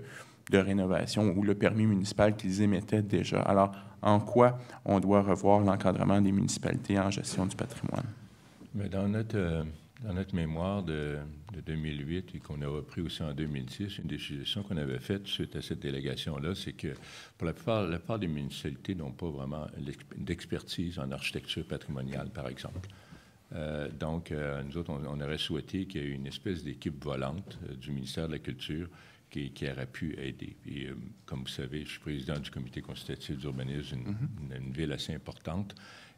de rénovation ou le permis municipal qu'ils émettaient déjà. Alors, en quoi on doit revoir l'encadrement des municipalités en gestion du patrimoine? dans notre... Euh, dans notre mémoire de, 2008 et qu'on a repris aussi en 2006, une décision qu'on avait faite suite à cette délégation-là, c'est que pour la plupart, la plupart des municipalités n'ont pas vraiment d'expertise en architecture patrimoniale, par exemple. Euh, donc, euh, nous autres, on, aurait souhaité qu'il y ait une espèce d'équipe volante euh, du ministère de la Culture qui, aurait pu aider. Et comme vous savez, je suis président du comité consultatif d'urbanisme une mm-hmm. ville assez importante.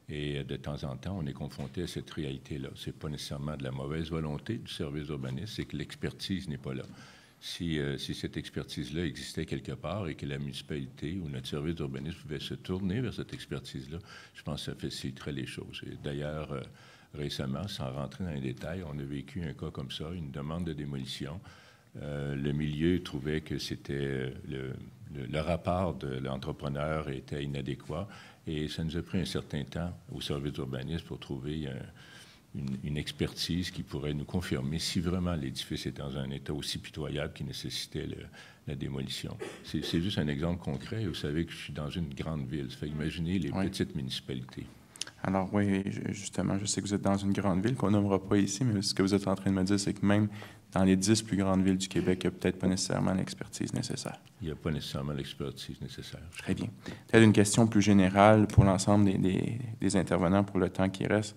Et euh, de temps en temps, on est confronté à cette réalité-là. Ce n'est pas nécessairement de la mauvaise volonté du service urbaniste, c'est que l'expertise n'est pas là. Si, euh, si cette expertise-là existait quelque part et que la municipalité ou notre service urbaniste pouvait se tourner vers cette expertise-là, je pense que ça faciliterait les choses. D'ailleurs, euh, récemment, sans rentrer dans les détails, on a vécu un cas comme ça, une demande de démolition. le milieu trouvait que c'était le, le, rapport de l'entrepreneur était inadéquat et ça nous a pris un certain temps au service d'urbanisme pour trouver euh, une, expertise qui pourrait nous confirmer si vraiment l'édifice est dans un état aussi pitoyable qui nécessitait la démolition. C'est, juste un exemple concret. Vous savez que je suis dans une grande ville. Ça fait imaginer les petites municipalités. Alors oui, justement, je sais que vous êtes dans une grande ville qu'on nommera pas ici, mais ce que vous êtes en train de me dire, c'est que même dans les dix plus grandes villes du Québec, il n'y a peut-être pas nécessairement l'expertise nécessaire. Il n'y a pas nécessairement l'expertise nécessaire. Très bien. Peut-être une question plus générale pour l'ensemble des, intervenants pour le temps qui reste.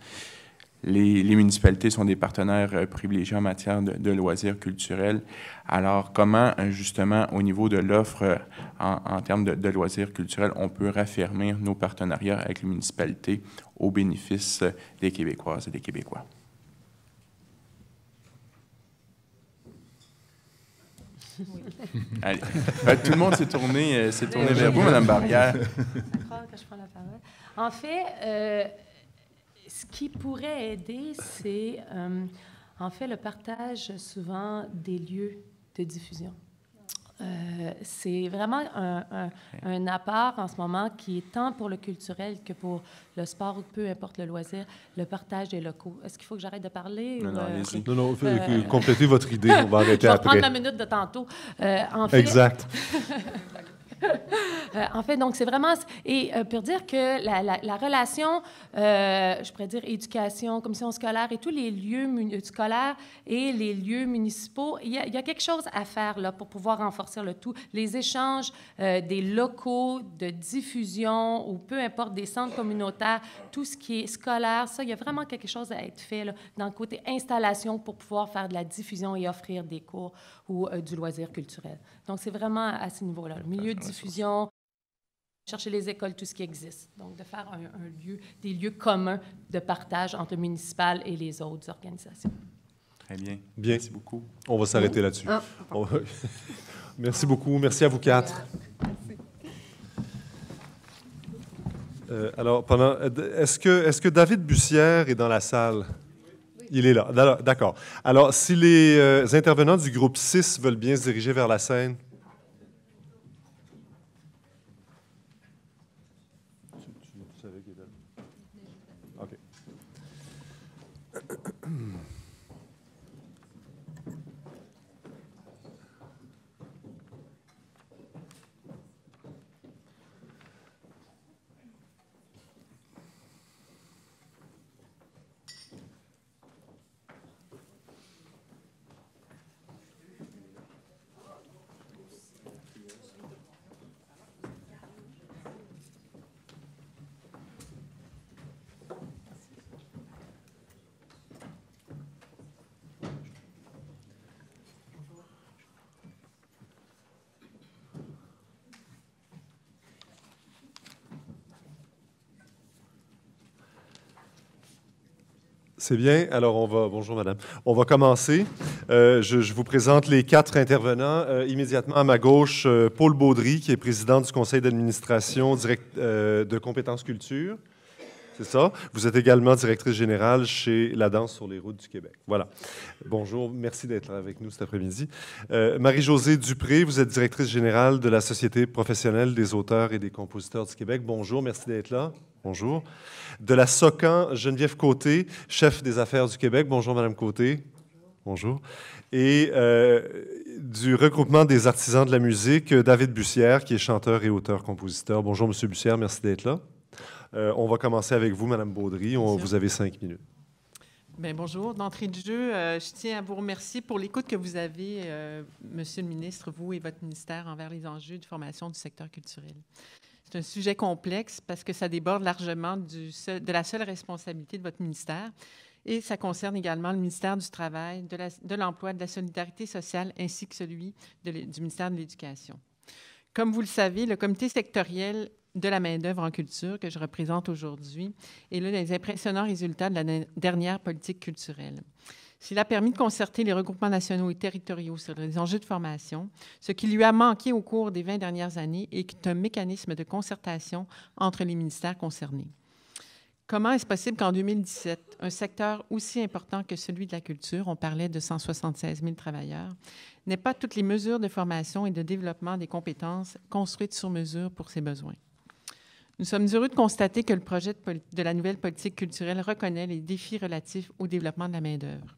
Les, municipalités sont des partenaires euh, privilégiés en matière de, loisirs culturels. Alors, comment, euh, justement, au niveau de l'offre euh, en, termes de, de, loisirs culturels, on peut raffermir nos partenariats avec les municipalités au bénéfice des Québécoises et des Québécois? Ben, tout le monde s'est tourné, euh, s'est tourné vers vous, Mme Barrière. En fait, euh, ce qui pourrait aider, c'est euh, en fait le partage souvent des lieux de diffusion. Euh, c'est vraiment un, un, un, en ce moment qui est tant pour le culturel que pour le sport ou peu importe le loisir, le partage des locaux. Est-ce qu'il faut que j'arrête de parler? Non, non, euh, non, non euh, complétez votre idée, on va arrêter [laughs] je vais après. prendre la minute de tantôt. exact. [laughs] [laughs] Euh, en fait, donc, c'est vraiment... Et euh, pour dire que la, relation, euh, je pourrais dire éducation, commission scolaire et tous les lieux scolaires et les lieux municipaux, il y, a, quelque chose à faire là pour pouvoir renforcer le tout. Les échanges des locaux de diffusion ou peu importe des centres communautaires, tout ce qui est scolaire, ça, il y a vraiment quelque chose à être fait là, dans le côté installation pour pouvoir faire de la diffusion et offrir des cours ou du loisir culturel. Donc, c'est vraiment à ce niveau-là, le milieu fusion, chercher les écoles, tout ce qui existe. Donc, de faire un, lieu, des lieux communs de partage entre municipal et les autres organisations. Très bien. Bien. Merci beaucoup. On va s'arrêter oh. là-dessus. Ah, [laughs] Merci beaucoup. Merci à vous quatre. Euh, alors, pendant, euh, est-ce que, est-ce que David Bussière est dans la salle? Il est là. D'accord. Alors, si les euh, intervenants du groupe 6 veulent bien se diriger vers la scène. C'est bien. Alors, on va. Bonjour, madame. On va commencer. Euh, je, vous présente les quatre intervenants. Euh, immédiatement à ma gauche, euh, Paul Baudry, qui est président du conseil d'administration direct, de compétences culture. C'est ça. Vous êtes également directrice générale chez La Danse sur les routes du Québec. Voilà. Bonjour, merci d'être avec nous cet après-midi. Marie-Josée Dupré, vous êtes directrice générale de la Société professionnelle des auteurs et des compositeurs du Québec. Bonjour, merci d'être là. Bonjour. De la SOCAN, Geneviève Côté, chef des affaires du Québec. Bonjour, Madame Côté. Bonjour. Et euh, du regroupement des artisans de la musique, David Bussière, qui est chanteur et auteur-compositeur. Bonjour, Monsieur Bussière, merci d'être là. Euh, on va commencer avec vous, Madame Baudry. vous avez cinq minutes. Bien, bonjour. D'entrée de jeu, euh, je tiens à vous remercier pour l'écoute que vous avez, Monsieur le ministre, vous et votre ministère, envers les enjeux de formation du secteur culturel c'est un sujet complexe parce que ça déborde largement de la seule responsabilité de votre ministère. Et ça concerne également le ministère du Travail, de l'Emploi, de, la Solidarité sociale, ainsi que celui du ministère de l'Éducation. Comme vous le savez, le comité sectoriel de la main-d'œuvre en culture que je représente aujourd'hui est l'un des impressionnants résultats de la dernière politique culturelle. S'il a permis de concerter les regroupements nationaux et territoriaux sur les enjeux de formation, ce qui lui a manqué au cours des 20 dernières années est un mécanisme de concertation entre les ministères concernés. Comment est-ce possible qu'en 2017, un secteur aussi important que celui de la culture, on parlait de 176 000 travailleurs, n'ait pas toutes les mesures de formation et de développement des compétences construites sur mesure pour ses besoins? Nous sommes heureux de constater que le projet de, de la nouvelle politique culturelle reconnaît les défis relatifs au développement de la main-d'œuvre.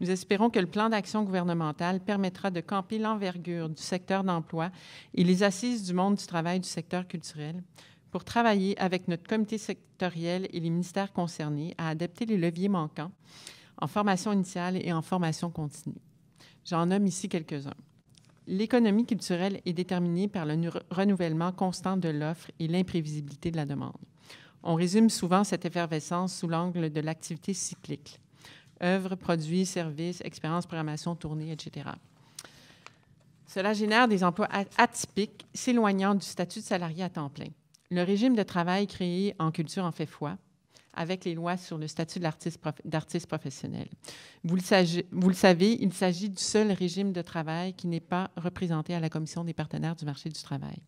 Nous espérons que le plan d'action gouvernemental permettra de camper l'envergure du secteur d'emploi et les assises du monde du travail du secteur culturel pour travailler avec notre comité sectoriel et les ministères concernés à adapter les leviers manquants en formation initiale et en formation continue. J'en nomme ici quelques-uns. L'économie culturelle est déterminée par le renouvellement constant de l'offre et l'imprévisibilité de la demande. On résume souvent cette effervescence sous l'angle de l'activité cyclique œuvres, produits, services, expériences, programmation, tournées, etc. Cela génère des emplois atypiques, s'éloignant du statut de salarié à temps plein. Le régime de travail créé en culture en fait foi avec les lois sur le statut d'artiste professionnel. vous le, savez, il s'agit du seul régime de travail qui n'est pas représenté à la Commission des partenaires du marché du travail.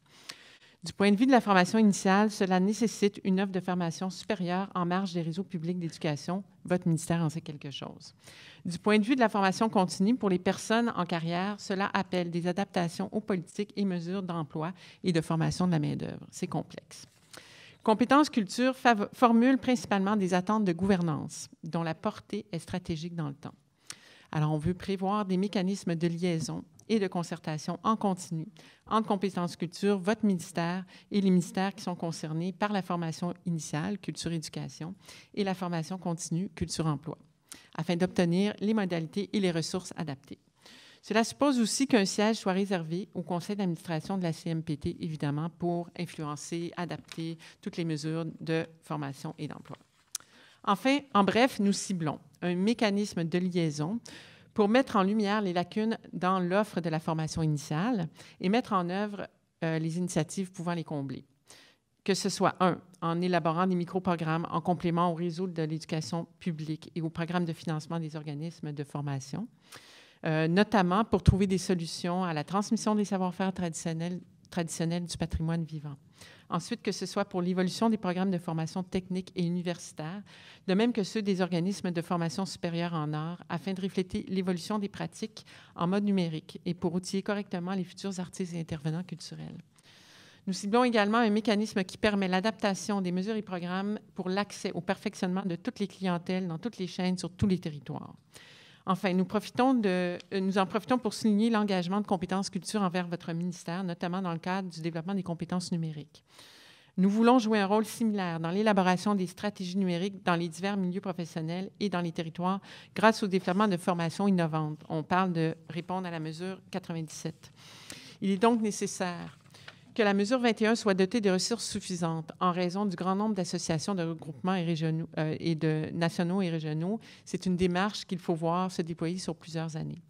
Du point de vue de la formation initiale, cela nécessite une offre de formation supérieure en marge des réseaux publics d'éducation. Votre ministère en sait quelque chose. Du point de vue de la formation continue pour les personnes en carrière, cela appelle des adaptations aux politiques et mesures d'emploi et de formation de la main-d'œuvre. C'est complexe. Compétences culture formule principalement des attentes de gouvernance, dont la portée est stratégique dans le temps. Alors, on veut prévoir des mécanismes de liaison et de concertation en continu entre compétences culture, votre ministère et les ministères qui sont concernés par la formation initiale, culture-éducation, et la formation continue, culture-emploi, afin d'obtenir les modalités et les ressources adaptées. Cela suppose aussi qu'un siège soit réservé au conseil d'administration de la CMPT, évidemment, pour influencer, adapter toutes les mesures de formation et d'emploi. Enfin, en bref, nous ciblons un mécanisme de liaison pour mettre en lumière les lacunes dans l'offre de la formation initiale et mettre en œuvre euh, les initiatives pouvant les combler. Que ce soit, un, en élaborant des micro-programmes en complément au réseau de l'éducation publique et au programme de financement des organismes de formation, euh, notamment pour trouver des solutions à la transmission des savoir-faire traditionnels traditionnelle du patrimoine vivant. Ensuite, que ce soit pour l'évolution des programmes de formation technique et universitaire, de même que ceux des organismes de formation supérieure en art, afin de refléter l'évolution des pratiques en mode numérique et pour outiller correctement les futurs artistes et intervenants culturels. Nous ciblons également un mécanisme qui permet l'adaptation des mesures et programmes pour l'accès au perfectionnement de toutes les clientèles dans toutes les chaînes sur tous les territoires. Enfin, euh, nous, en profitons pour souligner l'engagement de compétences culture envers votre ministère, notamment dans le cadre du développement des compétences numériques. Nous voulons jouer un rôle similaire dans l'élaboration des stratégies numériques dans les divers milieux professionnels et dans les territoires grâce au développement de formations innovantes. On parle de répondre à la mesure 97. Il est donc nécessaire que la mesure 21 soit dotée de ressources suffisantes en raison du grand nombre d'associations de regroupements et, régionaux, euh, et de nationaux et régionaux. C'est une démarche qu'il faut voir se déployer sur plusieurs années.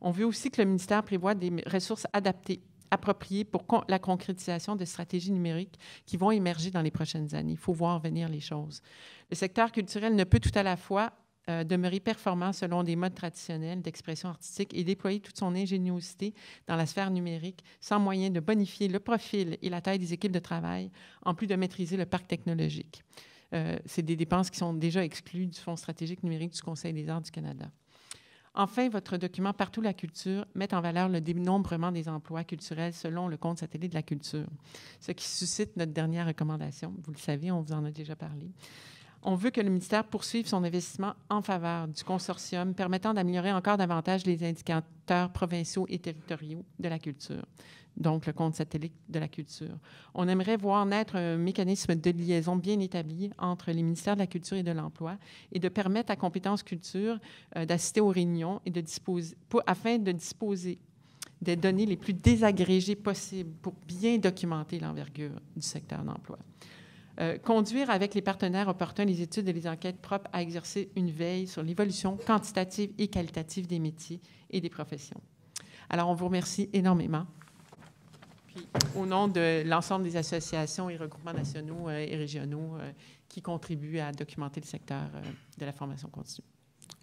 On veut aussi que le ministère prévoie des ressources adaptées appropriées pour la concrétisation de stratégies numériques qui vont émerger dans les prochaines années. Il faut voir venir les choses. Le secteur culturel ne peut tout à la fois euh, demeurer performant selon des modes traditionnels d'expression artistique et déployer toute son ingéniosité dans la sphère numérique sans moyen de bonifier le profil et la taille des équipes de travail, en plus de maîtriser le parc technologique. Euh, c'est des dépenses qui sont déjà exclues du Fonds stratégique numérique du Conseil des arts du Canada. Enfin, votre document Partout la culture met en valeur le dénombrement des emplois culturels selon le compte satellite de la culture, ce qui suscite notre dernière recommandation. Vous le savez, on vous en a déjà parlé. On veut que le ministère poursuive son investissement en faveur du consortium permettant d'améliorer encore davantage les indicateurs provinciaux et territoriaux de la culture, donc le compte satellite de la culture. On aimerait voir naître un mécanisme de liaison bien établi entre les ministères de la Culture et de l'Emploi et de permettre à Compétence Culture euh, d'assister aux réunions et de disposer, afin de disposer des données les plus désagrégées possibles pour bien documenter l'envergure du secteur d'emploi. Euh, conduire avec les partenaires opportuns les études et les enquêtes propres à exercer une veille sur l'évolution quantitative et qualitative des métiers et des professions. Alors, on vous remercie énormément. Puis, au nom de l'ensemble des associations et regroupements nationaux euh, et régionaux euh, qui contribuent à documenter le secteur de la formation continue.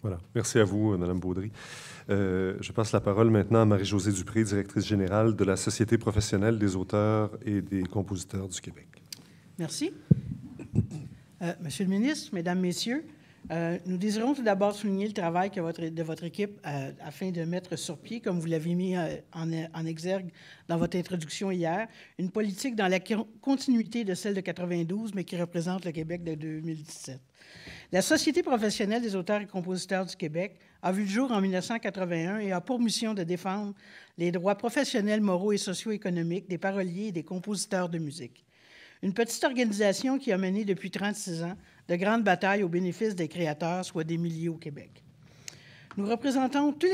Voilà. Merci à vous, Madame Baudry. je passe la parole maintenant à Marie-Josée Dupré, directrice générale de la Société professionnelle des auteurs et des compositeurs du Québec. Merci. Euh, Monsieur le ministre, Mesdames, Messieurs, euh, nous désirons tout d'abord souligner le travail de votre équipe euh, afin de mettre sur pied, comme vous l'avez mis en, exergue dans votre introduction hier, une politique dans la continuité de celle de 92, mais qui représente le Québec de 2017. La Société professionnelle des auteurs et compositeurs du Québec a vu le jour en 1981 et a pour mission de défendre les droits professionnels, moraux et socio-économiques des paroliers et des compositeurs de musique. Une petite organisation qui a mené depuis 36 ans de grandes batailles au bénéfice des créateurs, soit des milliers au Québec. Nous représentons tous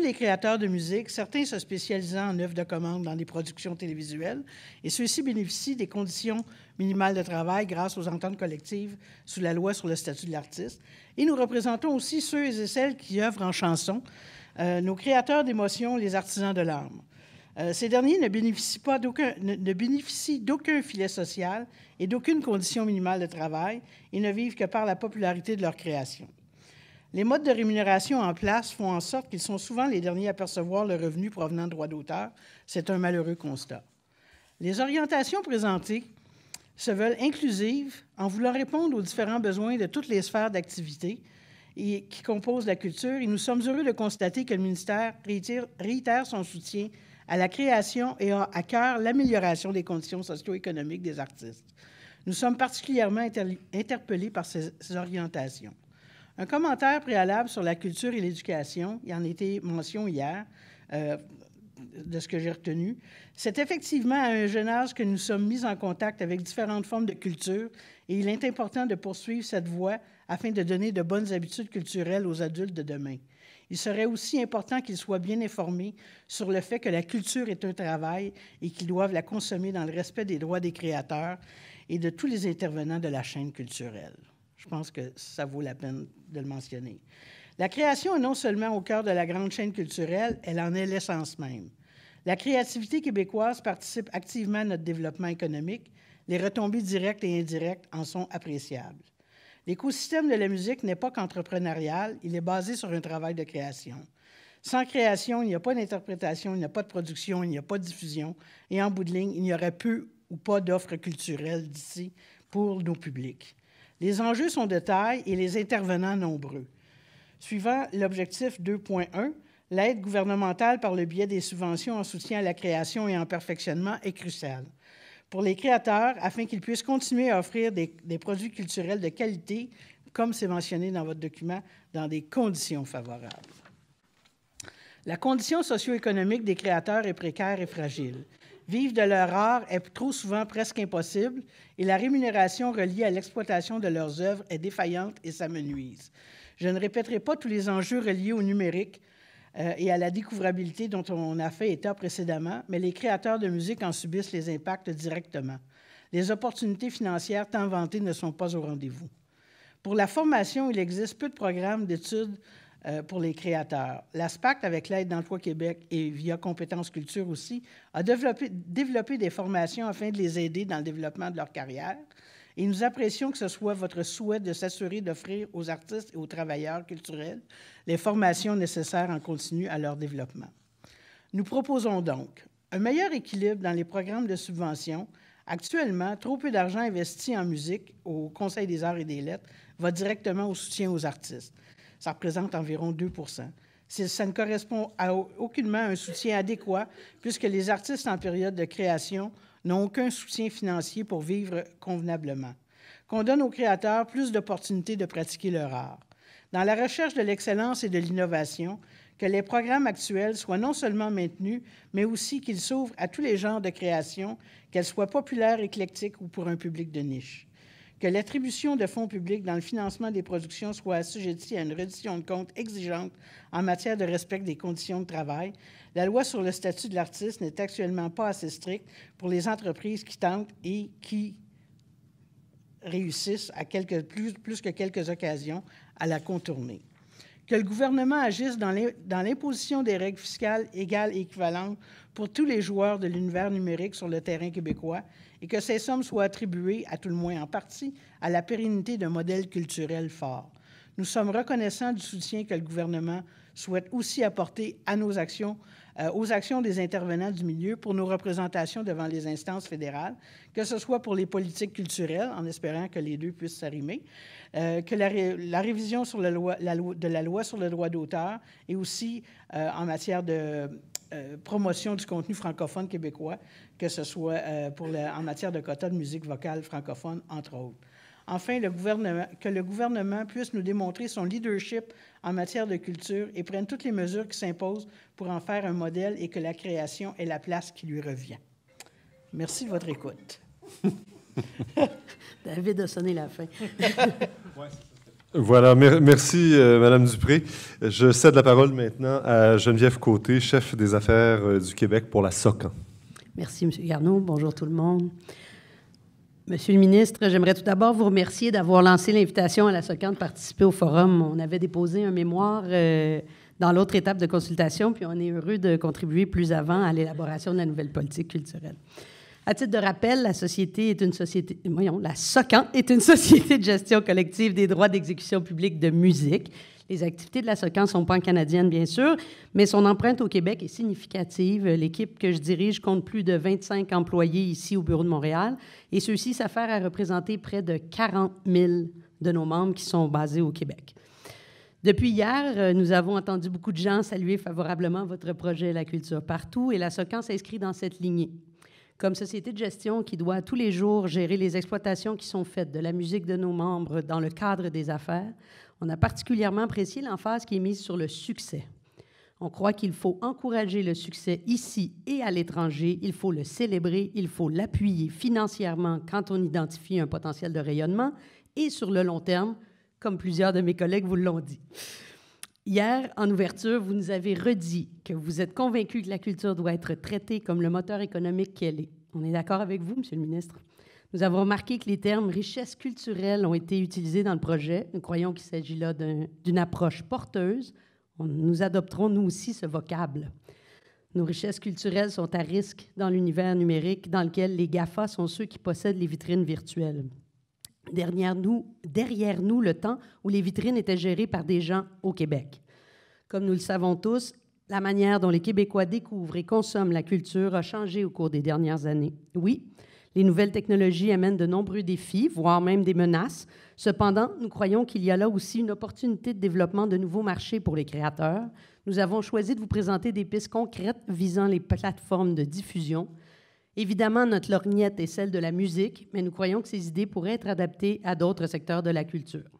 les, créateurs de musique, certains se spécialisant en œuvres de commande dans des productions télévisuelles, et ceux-ci bénéficient des conditions minimales de travail grâce aux ententes collectives sous la loi sur le statut de l'artiste. Et nous représentons aussi ceux et celles qui œuvrent en chanson, euh, nos créateurs d'émotions, les artisans de l'âme. Euh, ces derniers ne bénéficient, pas d'aucun, ne, bénéficient d'aucun filet social et d'aucune condition minimale de travail et ne vivent que par la popularité de leur création. Les modes de rémunération en place font en sorte qu'ils sont souvent les derniers à percevoir le revenu provenant de droits d'auteur. C'est un malheureux constat. Les orientations présentées se veulent inclusives en voulant répondre aux différents besoins de toutes les sphères d'activité et qui composent la culture et nous sommes heureux de constater que le ministère réitère son soutien à la création et à cœur l'amélioration des conditions socio-économiques des artistes. Nous sommes particulièrement interpellés par ces, orientations. Un commentaire préalable sur la culture et l'éducation, il y en a été mention hier, euh, de ce que j'ai retenu. C'est effectivement à un jeune âge que nous sommes mis en contact avec différentes formes de culture et il est important de poursuivre cette voie afin de donner de bonnes habitudes culturelles aux adultes de demain. Il serait aussi important qu'ils soient bien informés sur le fait que la culture est un travail et qu'ils doivent la consommer dans le respect des droits des créateurs et de tous les intervenants de la chaîne culturelle. Je pense que ça vaut la peine de le mentionner. La création est non seulement au cœur de la grande chaîne culturelle, elle en est l'essence même. La créativité québécoise participe activement à notre développement économique. Les retombées directes et indirectes en sont appréciables. L'écosystème de la musique n'est pas qu'entrepreneurial, il est basé sur un travail de création. Sans création, il n'y a pas d'interprétation, il n'y a pas de production, il n'y a pas de diffusion. Et en bout de ligne, il n'y aurait peu ou pas d'offres culturelles d'ici pour nos publics. Les enjeux sont de taille et les intervenants nombreux. Suivant l'objectif 2.1, l'aide gouvernementale par le biais des subventions en soutien à la création et en perfectionnement est cruciale pour les créateurs afin qu'ils puissent continuer à offrir des, produits culturels de qualité, comme c'est mentionné dans votre document, dans des conditions favorables. La condition socio-économique des créateurs est précaire et fragile. Vivre de leur art est trop souvent presque impossible et la rémunération reliée à l'exploitation de leurs œuvres est défaillante et s'amenuise. Je ne répéterai pas tous les enjeux reliés au numérique, euh, et à la découvrabilité dont on a fait état précédemment, mais les créateurs de musique en subissent les impacts directement. Les opportunités financières tant vantées ne sont pas au rendez-vous. Pour la formation, il existe peu de programmes d'études euh, pour les créateurs. L'ASPACT, avec l'aide d'Emploi Québec et via Compétences Culture aussi, a développé, des formations afin de les aider dans le développement de leur carrière et nous apprécions que ce soit votre souhait de s'assurer d'offrir aux artistes et aux travailleurs culturels les formations nécessaires en continu à leur développement. Nous proposons donc un meilleur équilibre dans les programmes de subvention. Actuellement, trop peu d'argent investi en musique au Conseil des arts et des lettres va directement au soutien aux artistes. Ça représente environ 2 ça ne correspond à aucunement à un soutien adéquat puisque les artistes en période de création n'ont aucun soutien financier pour vivre convenablement. Qu'on donne aux créateurs plus d'opportunités de pratiquer leur art. Dans la recherche de l'excellence et de l'innovation, que les programmes actuels soient non seulement maintenus, mais aussi qu'ils s'ouvrent à tous les genres de création, qu'elles soient populaires, éclectiques ou pour un public de niche que l'attribution de fonds publics dans le financement des productions soit assujettie à une reddition de comptes exigeante en matière de respect des conditions de travail, la loi sur le statut de l'artiste n'est actuellement pas assez stricte pour les entreprises qui tentent et qui réussissent à quelques, plus que quelques occasions à la contourner que le gouvernement agisse dans l'imposition des règles fiscales égales et équivalentes pour tous les joueurs de l'univers numérique sur le terrain québécois et que ces sommes soient attribuées, à tout le moins en partie, à la pérennité d'un modèle culturel fort. Nous sommes reconnaissants du soutien que le gouvernement souhaite aussi apporter euh, aux actions des intervenants du milieu pour nos représentations devant les instances fédérales, que ce soit pour les politiques culturelles, en espérant que les deux puissent s'arrimer, euh, que la, révision de la loi sur le droit d'auteur et aussi euh, en matière de promotion du contenu francophone québécois, que ce soit en matière de quotas de musique vocale francophone, entre autres. Enfin, le gouvernement, que le gouvernement puisse nous démontrer son leadership en matière de culture et prenne toutes les mesures qui s'imposent pour en faire un modèle et que la création ait la place qui lui revient. Merci de votre écoute. [laughs] David a sonné la fin. [laughs] Voilà, merci Mme euh, Madame Dupré. Je cède la parole maintenant à Geneviève Côté, chef des affaires euh, du Québec pour la SOCAN. Merci Monsieur Garneau. Bonjour tout le monde. Monsieur le ministre, j'aimerais tout d'abord vous remercier d'avoir lancé l'invitation à la SOCAN de participer au forum. On avait déposé un mémoire euh, dans l'autre étape de consultation, puis on est heureux de contribuer plus avant à l'élaboration de la nouvelle politique culturelle. À titre de rappel, la société est une société, voyons, la SOCAN est une [laughs] société de gestion collective des droits d'exécution publique de musique les activités de la SOCAN sont pas canadienne, bien sûr, mais son empreinte au Québec est significative. L'équipe que je dirige compte plus de 25 employés ici au Bureau de Montréal et ceux-ci s'affairent à représenter près de 40 000 de nos membres qui sont basés au Québec. Depuis hier, euh, nous avons entendu beaucoup de gens saluer favorablement votre projet La culture partout et la SOCAN s'inscrit dans cette lignée comme société de gestion qui doit tous les jours gérer les exploitations qui sont faites de la musique de nos membres dans le cadre des affaires, on a particulièrement apprécié l'emphase qui est mise sur le succès. On croit qu'il faut encourager le succès ici et à l'étranger, il faut le célébrer, il faut l'appuyer financièrement quand on identifie un potentiel de rayonnement et sur le long terme, comme plusieurs de mes collègues vous l'ont dit. Hier, en ouverture, vous nous avez redit que vous êtes convaincu que la culture doit être traitée comme le moteur économique qu'elle est. On est d'accord avec vous, Monsieur le ministre? Nous avons remarqué que les termes richesse culturelle ont été utilisés dans le projet. Nous croyons qu'il s'agit là d'une approche porteuse. nous adopterons, nous aussi, ce vocable. Nos richesses culturelles sont à risque dans l'univers numérique dans lequel les GAFA sont ceux qui possèdent les vitrines virtuelles. nous, derrière nous le temps où les vitrines étaient gérées par des gens au Québec. Comme nous le savons tous, la manière dont les Québécois découvrent et consomment la culture a changé au cours des dernières années. Oui, les nouvelles technologies amènent de nombreux défis, voire même des menaces. Cependant, nous croyons qu'il y a là aussi une opportunité de développement de nouveaux marchés pour les créateurs. Nous avons choisi de vous présenter des pistes concrètes visant les plateformes de diffusion. Évidemment, notre lorgnette est celle de la musique, mais nous croyons que ces idées pourraient être adaptées à d'autres secteurs de la culture.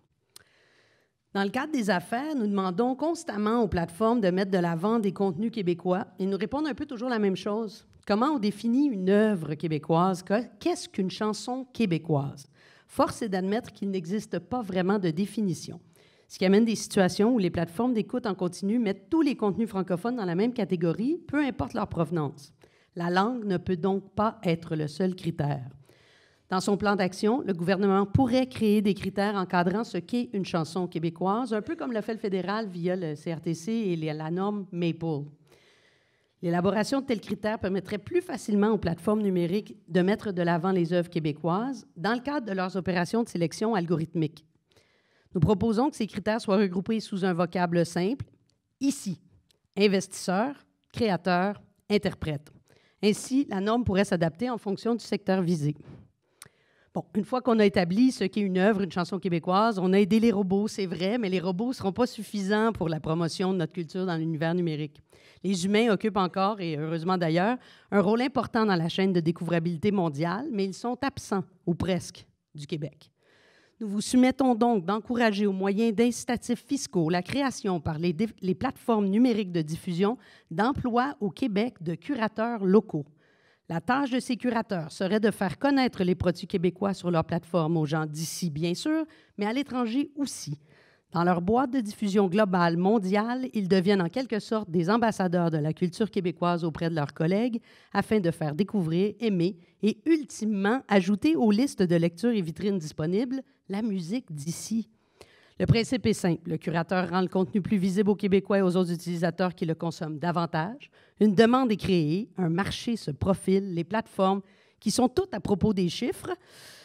Dans le cadre des affaires, nous demandons constamment aux plateformes de mettre de l'avant des contenus québécois et nous répondent un peu toujours la même chose. Comment on définit une œuvre québécoise? Qu'est-ce qu'une chanson québécoise? Force est d'admettre qu'il n'existe pas vraiment de définition, ce qui amène des situations où les plateformes d'écoute en continu mettent tous les contenus francophones dans la même catégorie, peu importe leur provenance. La langue ne peut donc pas être le seul critère. Dans son plan d'action, le gouvernement pourrait créer des critères encadrant ce qu'est une chanson québécoise, un peu comme le fait le fédéral via le CRTC et la norme Maple. L'élaboration de tels critères permettrait plus facilement aux plateformes numériques de mettre de l'avant les œuvres québécoises dans le cadre de leurs opérations de sélection algorithmique. Nous proposons que ces critères soient regroupés sous un vocable simple, ici, investisseur, créateur, interprète. Ainsi, la norme pourrait s'adapter en fonction du secteur visé. Bon, une fois qu'on a établi ce qu'est une œuvre, une chanson québécoise, on a aidé les robots, c'est vrai, mais les robots ne seront pas suffisants pour la promotion de notre culture dans l'univers numérique. Les humains occupent encore, et heureusement d'ailleurs, un rôle important dans la chaîne de découvrabilité mondiale, mais ils sont absents, ou presque, du Québec. Nous vous soumettons donc d'encourager au moyen d'incitatifs fiscaux la création par les plateformes numériques de diffusion d'emplois au Québec de curateurs locaux. La tâche de ces curateurs serait de faire connaître les produits québécois sur leur plateforme aux gens d'ici, bien sûr, mais à l'étranger aussi. Dans leur boîte de diffusion globale mondiale, ils deviennent en quelque sorte des ambassadeurs de la culture québécoise auprès de leurs collègues afin de faire découvrir, aimer et ultimement ajouter aux listes de lectures et vitrines disponibles la musique d'ici. Le principe est simple. Le curateur rend le contenu plus visible aux Québécois et aux autres utilisateurs qui le consomment davantage. Une demande est créée, un marché se profile, les plateformes, qui sont toutes à propos des chiffres,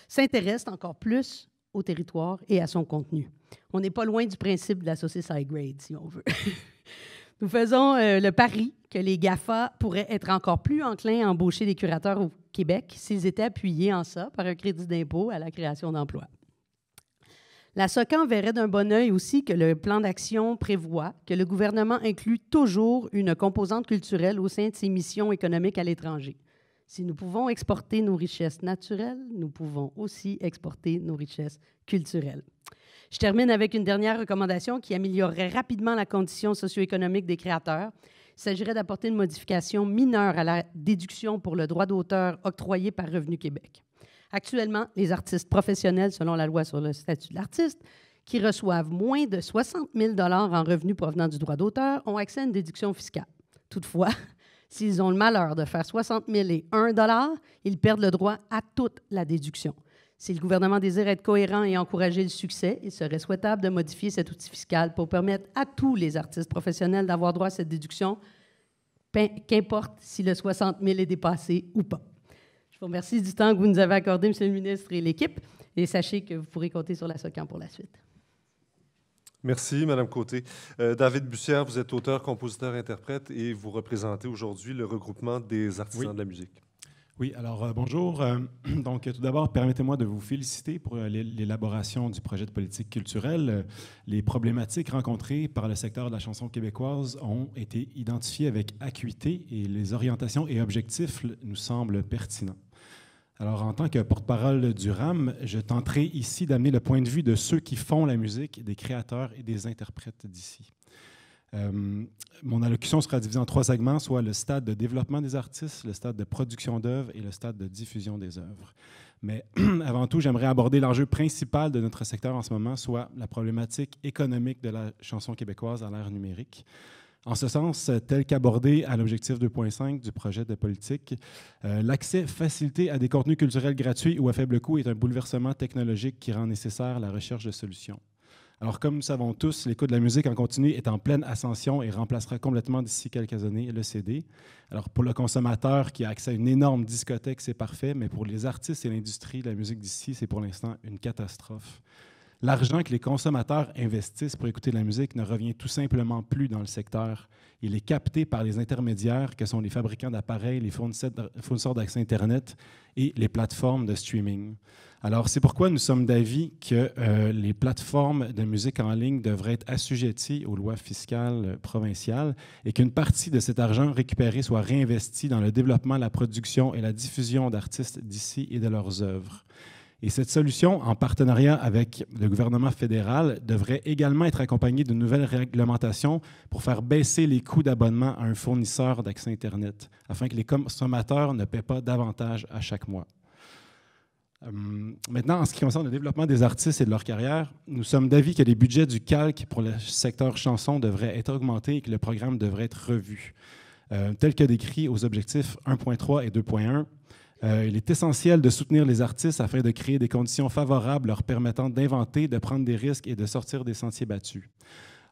s'intéressent encore plus au territoire et à son contenu. On n'est pas loin du principe de la grade, si on veut. [laughs] Nous faisons euh, le pari que les GAFA pourraient être encore plus enclins à embaucher des curateurs au Québec s'ils étaient appuyés en ça par un crédit d'impôt à la création d'emplois. La SOCAN verrait d'un bon œil aussi que le plan d'action prévoit que le gouvernement inclut toujours une composante culturelle au sein de ses missions économiques à l'étranger. Si nous pouvons exporter nos richesses naturelles, nous pouvons aussi exporter nos richesses culturelles. Je termine avec une dernière recommandation qui améliorerait rapidement la condition socio-économique des créateurs. Il s'agirait d'apporter une modification mineure à la déduction pour le droit d'auteur octroyé par Revenu Québec. Actuellement, les artistes professionnels, selon la loi sur le statut de l'artiste, qui reçoivent moins de 60 000 en revenus provenant du droit d'auteur, ont accès à une déduction fiscale. Toutefois, [laughs] s'ils ont le malheur de faire 60 000 et 1 ils perdent le droit à toute la déduction. Si le gouvernement désire être cohérent et encourager le succès, il serait souhaitable de modifier cet outil fiscal pour permettre à tous les artistes professionnels d'avoir droit à cette déduction, qu'importe si le 60 000 est dépassé ou pas. Je vous remercie du temps que vous nous avez accordé, Monsieur le ministre et l'équipe, et sachez que vous pourrez compter sur la SOCAM pour la suite. Merci, Madame Côté. Euh, David Bussière, vous êtes auteur, compositeur, interprète et vous représentez aujourd'hui le regroupement des artisans de la musique. Oui, alors euh, bonjour. Euh, [clears throat] donc, tout d'abord, permettez-moi de vous féliciter pour l'élaboration du projet de politique culturelle. Les problématiques rencontrées par le secteur de la chanson québécoise ont été identifiées avec acuité et les orientations et objectifs nous semblent pertinents. Alors, en tant que porte-parole du RAM, je tenterai ici d'amener le point de vue de ceux qui font la musique, des créateurs et des interprètes d'ici. Euh, mon allocution sera divisée en trois segments, soit le stade de développement des artistes, le stade de production d'œuvres et le stade de diffusion des œuvres. Mais [clears throat] avant tout, j'aimerais aborder l'enjeu principal de notre secteur en ce moment, soit la problématique économique de la chanson québécoise à l'ère numérique. En ce sens, tel qu'abordé à l'objectif 2.5 du projet de politique, euh, l'accès facilité à des contenus culturels gratuits ou à faible coût est un bouleversement technologique qui rend nécessaire la recherche de solutions. Alors, comme nous savons tous, l'écoute de la musique en continu est en pleine ascension et remplacera complètement d'ici quelques années le CD. Alors, pour le consommateur qui a accès à une énorme discothèque, c'est parfait, mais pour les artistes et l'industrie de la musique d'ici, c'est pour l'instant une catastrophe. L'argent que les consommateurs investissent pour écouter de la musique ne revient tout simplement plus dans le secteur. Il est capté par les intermédiaires que sont les fabricants d'appareils, les fournisseurs d'accès Internet et les plateformes de streaming. Alors, c'est pourquoi nous sommes d'avis que euh, les plateformes de musique en ligne devraient être assujetties aux lois fiscales euh, provinciales et qu'une partie de cet argent récupéré soit réinvesti dans le développement, la production et la diffusion d'artistes d'ici et de leurs œuvres. Et cette solution, en partenariat avec le gouvernement fédéral, devrait également être accompagnée de nouvelles réglementations pour faire baisser les coûts d'abonnement à un fournisseur d'accès Internet, afin que les consommateurs ne paient pas davantage à chaque mois. Euh, maintenant, en ce qui concerne le développement des artistes et de leur carrière, nous sommes d'avis que les budgets du calque pour le secteur chanson devraient être augmentés et que le programme devrait être revu. Euh, tel que décrit aux objectifs 1.3 et 2.1, euh, il est essentiel de soutenir les artistes afin de créer des conditions favorables leur permettant d'inventer, de prendre des risques et de sortir des sentiers battus.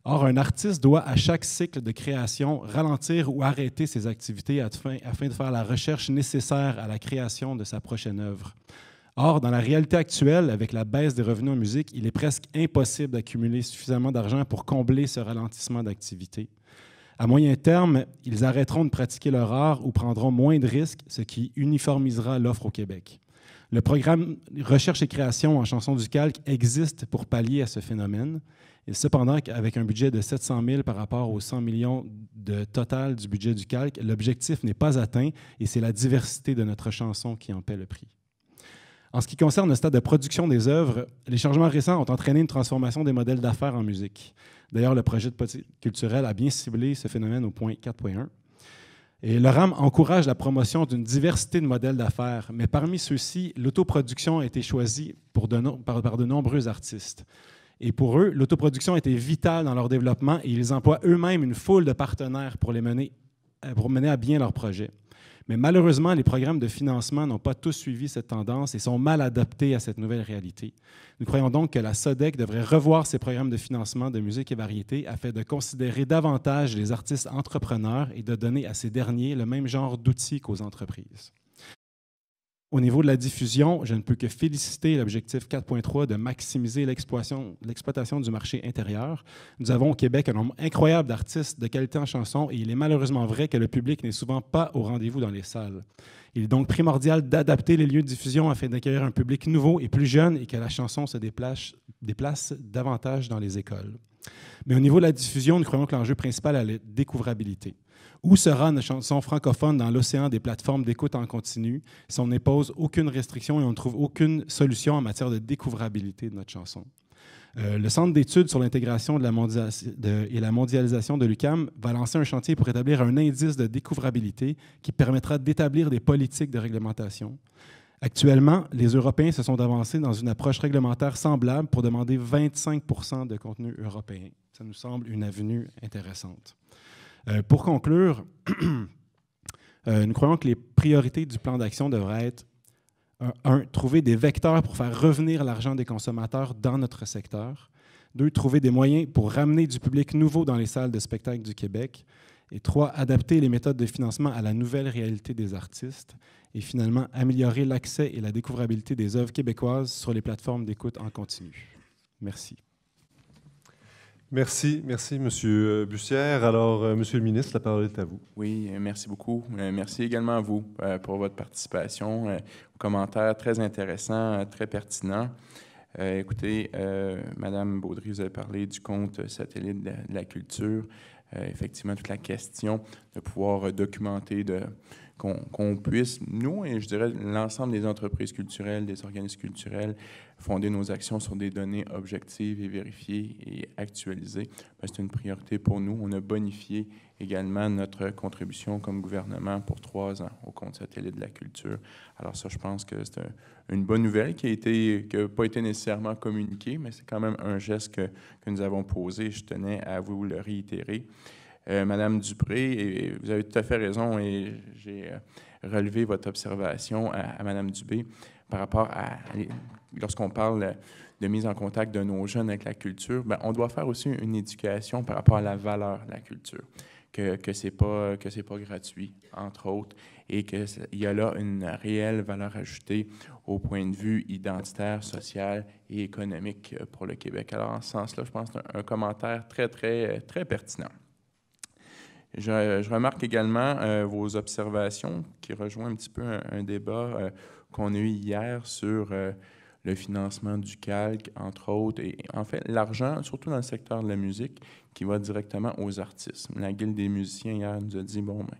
Or, un artiste doit, à chaque cycle de création, ralentir ou arrêter ses activités afin de faire la recherche nécessaire à la création de sa prochaine œuvre. Or, dans la réalité actuelle, avec la baisse des revenus en musique, il est presque impossible d'accumuler suffisamment d'argent pour combler ce ralentissement d'activité. À moyen terme, ils arrêteront de pratiquer leur art ou prendront moins de risques, ce qui uniformisera l'offre au Québec. Le programme Recherche et création en chansons du calque existe pour pallier à ce phénomène. Et cependant, avec un budget de 700 000 par rapport aux 100 millions de total du budget du calque, l'objectif n'est pas atteint et c'est la diversité de notre chanson qui en paie le prix. En ce qui concerne le stade de production des œuvres, les changements récents ont entraîné une transformation des modèles d'affaires en musique. D'ailleurs, le projet de politique culturelle a bien ciblé ce phénomène au point 4.1. Et le RAM encourage la promotion d'une diversité de modèles d'affaires, mais parmi ceux-ci, l'autoproduction a été choisie par, de nombreux artistes. Et pour eux, l'autoproduction était vitale dans leur développement et ils emploient eux-mêmes une foule de partenaires pour mener pour mener à bien leur projet. Mais malheureusement, les programmes de financement n'ont pas tous suivi cette tendance et sont mal adaptés à cette nouvelle réalité. Nous croyons donc que la SODEC devrait revoir ses programmes de financement de musique et variété afin de considérer davantage les artistes entrepreneurs et de donner à ces derniers le même genre d'outils qu'aux entreprises. Au niveau de la diffusion, je ne peux que féliciter l'objectif 4.3 de maximiser l'exploitation du marché intérieur. Nous avons au Québec un nombre incroyable d'artistes de qualité en chanson et il est malheureusement vrai que le public n'est souvent pas au rendez-vous dans les salles. Il est donc primordial d'adapter les lieux de diffusion afin d'accueillir un public nouveau et plus jeune et que la chanson se déplace, déplace davantage dans les écoles. Mais au niveau de la diffusion, nous croyons que l'enjeu principal est la découvrabilité. Où sera notre chanson francophone dans l'océan des plateformes d'écoute en continu si on n'impose aucune restriction et on ne trouve aucune solution en matière de découvrabilité de notre chanson? Euh, le Centre d'études sur l'intégration et la mondialisation de l'UCAM va lancer un chantier pour établir un indice de découvrabilité qui permettra d'établir des politiques de réglementation, Actuellement, les Européens se sont avancés dans une approche réglementaire semblable pour demander 25 de contenu européen. Ça nous semble une avenue intéressante. Euh, pour conclure, [clears throat] euh, nous croyons que les priorités du plan d'action devraient être 1. Trouver des vecteurs pour faire revenir l'argent des consommateurs dans notre secteur. 2. Trouver des moyens pour ramener du public nouveau dans les salles de spectacle du Québec. Et trois, adapter les méthodes de financement à la nouvelle réalité des artistes. Et finalement, améliorer l'accès et la découvrabilité des œuvres québécoises sur les plateformes d'écoute en continu. Merci. Merci, merci, M. Euh, Bussière. Alors, euh, M. le ministre, la parole est à vous. Oui, euh, merci beaucoup. Merci également à vous pour votre participation, vos commentaires très intéressants, très pertinents. Écoutez, Mme Baudry, vous avez parlé du compte satellite de la culture. Euh, effectivement toute la question de pouvoir euh, documenter, de, qu'on puisse, nous et je dirais l'ensemble des entreprises culturelles, des organismes culturels, fonder nos actions sur des données objectives et vérifiées et actualisées. Ben, c'est une priorité pour nous. On a bonifié également notre contribution comme gouvernement pour trois ans au compte satellite de la culture. Alors ça, je pense que c'est une bonne nouvelle qui a été, n'a pas été nécessairement communiquée, mais c'est quand même un geste que, que nous avons posé. Je tenais à vous le réitérer. Euh, Madame Dupré, vous avez tout à fait raison, et j'ai euh, relevé votre observation à, Madame Dubé par rapport à, lorsqu'on parle de mise en contact de nos jeunes avec la culture, ben, on doit faire aussi une éducation par rapport à la valeur de la culture, que ce c'est pas que c'est pas gratuit entre autres, et qu'il y a là une réelle valeur ajoutée au point de vue identitaire, social et économique pour le Québec. Alors en ce sens-là, je pense que un commentaire très très euh, très pertinent. Je, remarque également euh, vos observations qui rejoignent un petit peu un, débat euh, qu'on a eu hier sur euh, le financement du calque, entre autres, et en fait l'argent, surtout dans le secteur de la musique, qui va directement aux artistes. La Guilde des musiciens hier nous a dit, bon, ben,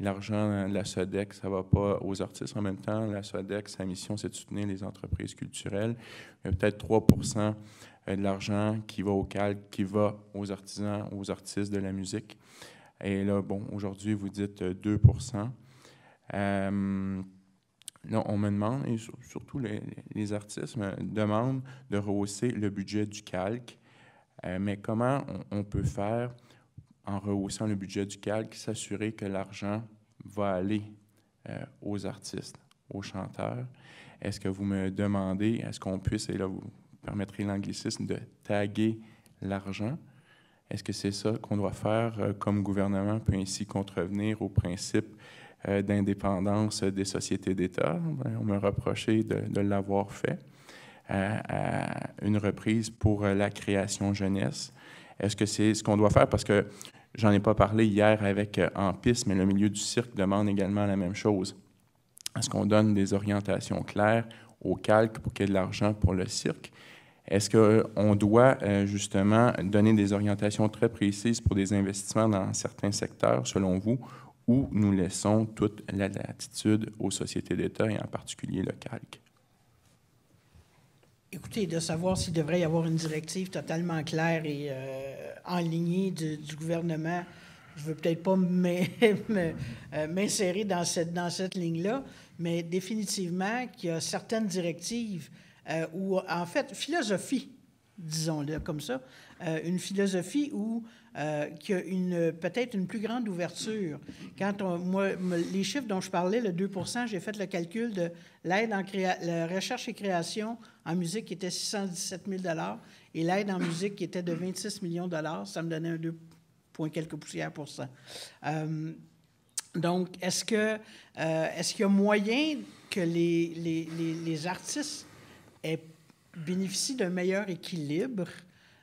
l'argent de la Sodex, ça ne va pas aux artistes. En même temps, la Sodex, sa mission, c'est de soutenir les entreprises culturelles. Il y a peut-être 3 de l'argent qui va au calque, qui va aux artisans, aux artistes de la musique. Et là, bon, aujourd'hui, vous dites 2 euh, euh on me demande, et surtout les, artistes me demandent de rehausser le budget du calque. Euh, mais comment on, peut faire en rehaussant le budget du calque, s'assurer que l'argent va aller euh, aux artistes, aux chanteurs? Est-ce que vous me demandez, est-ce qu'on puisse, et là vous permettrez l'anglicisme, de taguer l'argent? Est-ce que c'est ça qu'on doit faire euh, comme gouvernement peut ainsi contrevenir au principe euh, d'indépendance des sociétés d'État? Ben, on me reprochait de, l'avoir fait euh, à, une reprise pour la création jeunesse. Est-ce que c'est ce qu'on doit faire? Parce que j'en ai pas parlé hier avec Ampis, mais le milieu du cirque demande également la même chose. Est-ce qu'on donne des orientations claires au calque pour qu'il y ait de l'argent pour le cirque? Est-ce qu'on doit euh, justement donner des orientations très précises pour des investissements dans certains secteurs, selon vous, ou nous laissons toute la latitude aux sociétés d'État et en particulier le calque? Écoutez, de savoir s'il devrait y avoir une directive totalement claire et euh, enlignée en ligne du, gouvernement, je ne veux peut-être pas [laughs] euh, m'insérer dans cette, dans cette ligne-là, mais définitivement qu'il y a certaines directives euh, ou en fait, philosophie, disons-le comme ça, euh, une philosophie où euh, qui a une, peut-être une plus grande ouverture. Quand on, moi, les chiffres dont je parlais, le 2 j'ai fait le calcul de l'aide en la recherche et création en musique qui était 617 000 et l'aide en musique qui était de 26 millions de dollars. Ça me donnait un 2 point quelques poussières pour ça. Euh, donc, est-ce, que, est qu'il y a moyen que les, les, les, les artistes elle bénéficie d'un meilleur équilibre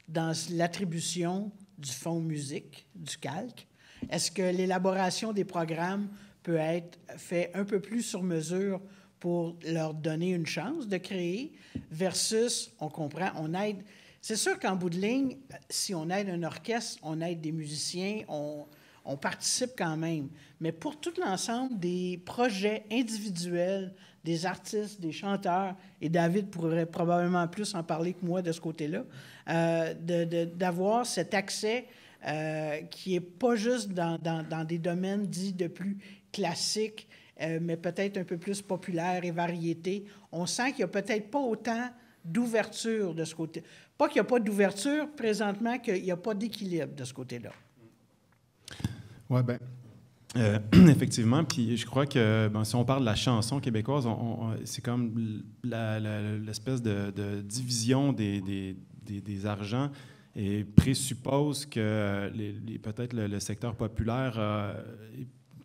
dans l'attribution du fonds musique, du calque? Est-ce que l'élaboration des programmes peut être faite un peu plus sur mesure pour leur donner une chance de créer versus, on comprend, on aide. C'est sûr qu'en bout de ligne, si on aide un orchestre, on aide des musiciens, on, on participe quand même. Mais pour tout l'ensemble des projets individuels des artistes, des chanteurs, et David pourrait probablement plus en parler que moi de ce côté-là, euh, d'avoir cet accès euh, qui n'est pas juste dans, des domaines dits de plus classiques, euh, mais peut-être un peu plus populaires et variétés. On sent qu'il n'y a peut-être pas autant d'ouverture de ce côté. Pas qu'il n'y a pas d'ouverture présentement, qu'il n'y a pas d'équilibre de ce côté-là. Oui, bien, euh, [clears throat] effectivement, puis je crois que ben, si on parle de la chanson québécoise, c'est comme l'espèce de, division des, des, des, argents et présuppose que les, peut-être le, secteur populaire euh,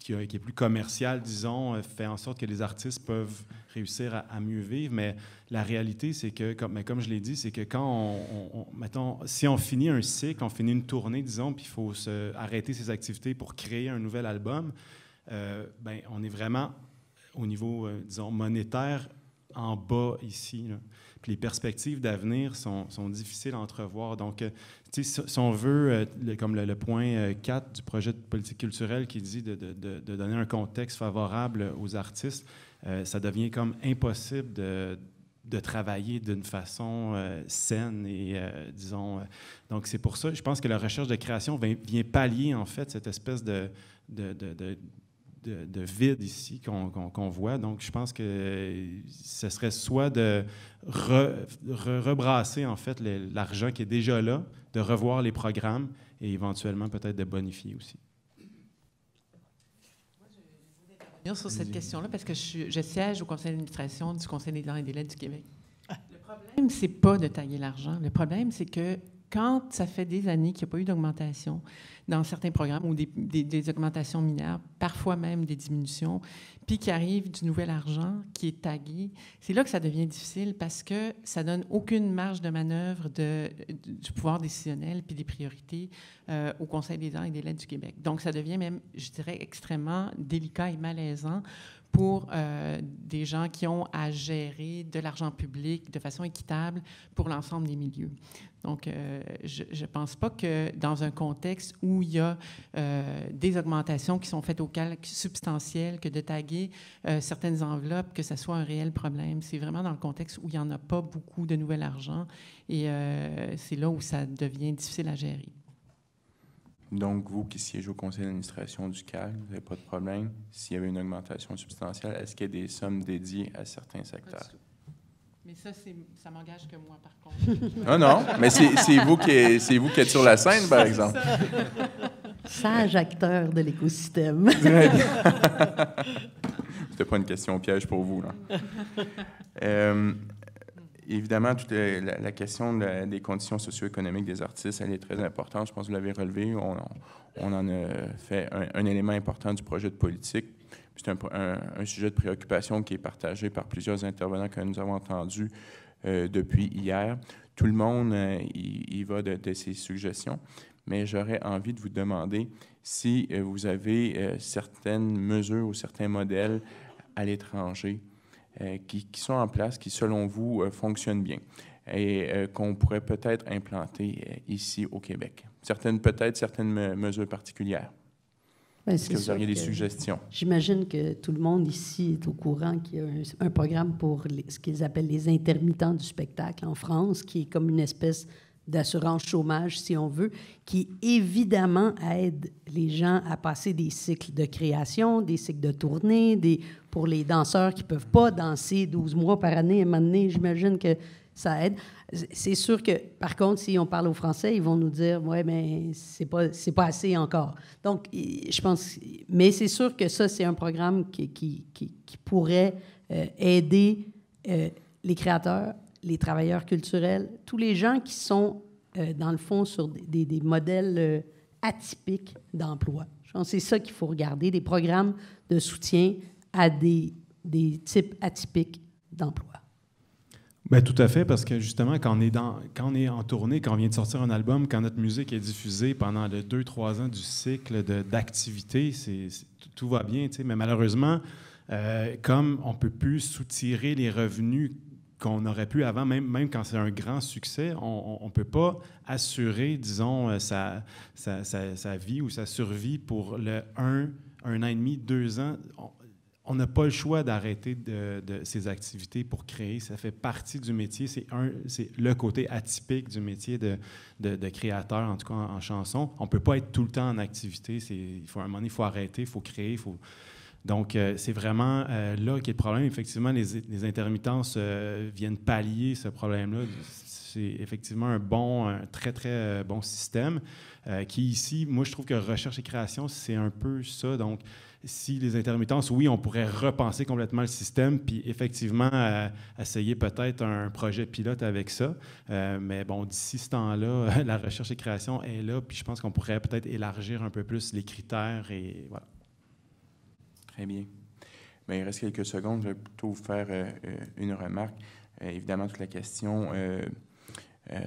qui, est plus commercial, disons, fait en sorte que les artistes peuvent réussir à, à mieux vivre, mais la réalité, c'est que, comme, mais comme je l'ai dit, c'est que quand on, mettons, si on finit un cycle, on finit une tournée, disons, puis il faut se, arrêter ses activités pour créer un nouvel album, euh, ben, on est vraiment au niveau, euh, disons, monétaire en bas ici. Puis les perspectives d'avenir sont, difficiles à entrevoir. Donc, euh, sais, si on veut, comme le, point 4 du projet de politique culturelle qui dit de donner un contexte favorable aux artistes, ça devient comme impossible de de travailler d'une façon euh, saine et, euh, disons, euh, donc c'est pour ça, je pense que la recherche de création vient, pallier, en fait, cette espèce de, de, de, vide ici qu'on voit. Donc, je pense que ce serait soit de rebrasser, en fait, l'argent qui est déjà là, de revoir les programmes et éventuellement peut-être de bonifier aussi. sur cette question-là parce que je, siège au conseil d'administration du Conseil des droits et des lettres du Québec. Ah. Le problème, c'est pas de tailler l'argent. Le problème, c'est que quand ça fait des années qu'il n'y a pas eu d'augmentation dans certains programmes ou des, augmentations mineures, parfois même des diminutions, puis qu'il arrive du nouvel argent qui est tagué, c'est là que ça devient difficile parce que ça donne aucune marge de manœuvre de, du pouvoir décisionnel puis des priorités euh, au Conseil des arts et des lettres du Québec. Donc, ça devient même, je dirais, extrêmement délicat et malaisant pour euh, des gens qui ont à gérer de l'argent public de façon équitable pour l'ensemble des milieux. Donc, euh, je ne pense pas que dans un contexte où il y a euh, des augmentations qui sont faites au calque substantiel, que de taguer euh, certaines enveloppes, que ce soit un réel problème. C'est vraiment dans le contexte où il n'y en a pas beaucoup de nouvel argent et c'est là où ça devient difficile à gérer. Donc, vous qui siégez au conseil d'administration du calque, vous n'avez pas de problème. S'il y avait une augmentation substantielle, est-ce qu'il y a des sommes dédiées à certains secteurs? Mais ça, ça m'engage que moi, par contre. non, ah non, mais c'est vous, qui, êtes sur la scène, par exemple. Sage acteur de l'écosystème. [laughs] C'était pas une question piège pour vous. Là. Euh, évidemment, toute la, question des conditions socio-économiques des artistes, elle est très importante. Je pense que vous l'avez relevé. On, en a fait un élément important du projet de politique c'est un, sujet de préoccupation qui est partagé par plusieurs intervenants que nous avons entendus euh, depuis hier. Tout le monde euh, y, va de, ses suggestions, mais j'aurais envie de vous demander si euh, vous avez certaines mesures ou certains modèles à l'étranger qui, sont en place, qui, selon vous, fonctionnent bien et qu'on pourrait peut-être implanter ici au Québec. Certaines, peut-être certaines mesures particulières. Ben, Est-ce que vous auriez des suggestions? J'imagine que tout le monde ici est au courant qu'il y a un, programme pour ce qu'ils appellent les intermittents du spectacle en France, qui est comme une espèce d'assurance chômage, si on veut, qui évidemment aide les gens à passer des cycles de création, des cycles de tournée, des, pour les danseurs qui ne peuvent pas danser 12 mois par année. À un moment donné, j'imagine que ça aide. C'est sûr que, par contre, si on parle aux Français, ils vont nous dire, ouais, mais c'est pas, c'est pas assez encore. Donc, je pense, mais c'est sûr que ça, c'est un programme qui, pourrait euh, aider euh, les créateurs, les travailleurs culturels, tous les gens qui sont, euh, dans le fond, sur des, modèles atypiques d'emploi. Je pense que c'est ça qu'il faut regarder, des programmes de soutien à des types atypiques d'emploi. Ben, tout à fait, parce que justement, quand on, est dans, quand on est en tournée, quand on vient de sortir un album, quand notre musique est diffusée pendant les 2 trois ans du cycle d'activité, tout va bien. Mais malheureusement, euh, comme on ne peut plus soutirer les revenus qu'on aurait pu avant, même, même quand c'est un grand succès, on ne peut pas assurer, disons, euh, sa, sa, sa, vie ou sa survie pour le un, un an et demi, deux ans on n'a pas le choix d'arrêter de, ces activités pour créer. Ça fait partie du métier. C'est un, c'est le côté atypique du métier de, de, créateur, en tout cas en, chanson. On peut pas être tout le temps en activité. C'est, il faut, un il faut arrêter, il faut créer, Donc, euh, c'est vraiment euh, là qu'est le problème. Effectivement, les, les intermittences euh, viennent pallier ce problème-là. C'est effectivement un bon, très, très bon système qui, ici, moi, je trouve que recherche et création, c'est un peu ça. Donc, si les intermittences, oui, on pourrait repenser complètement le système, puis effectivement euh, essayer peut-être un projet pilote avec ça. Euh, mais bon, d'ici ce temps-là, [laughs] la recherche et création est là, puis je pense qu'on pourrait peut-être élargir un peu plus les critères et voilà. Très bien. Mais il reste quelques secondes. Je vais plutôt vous faire euh, une remarque. évidemment, toute la question euh,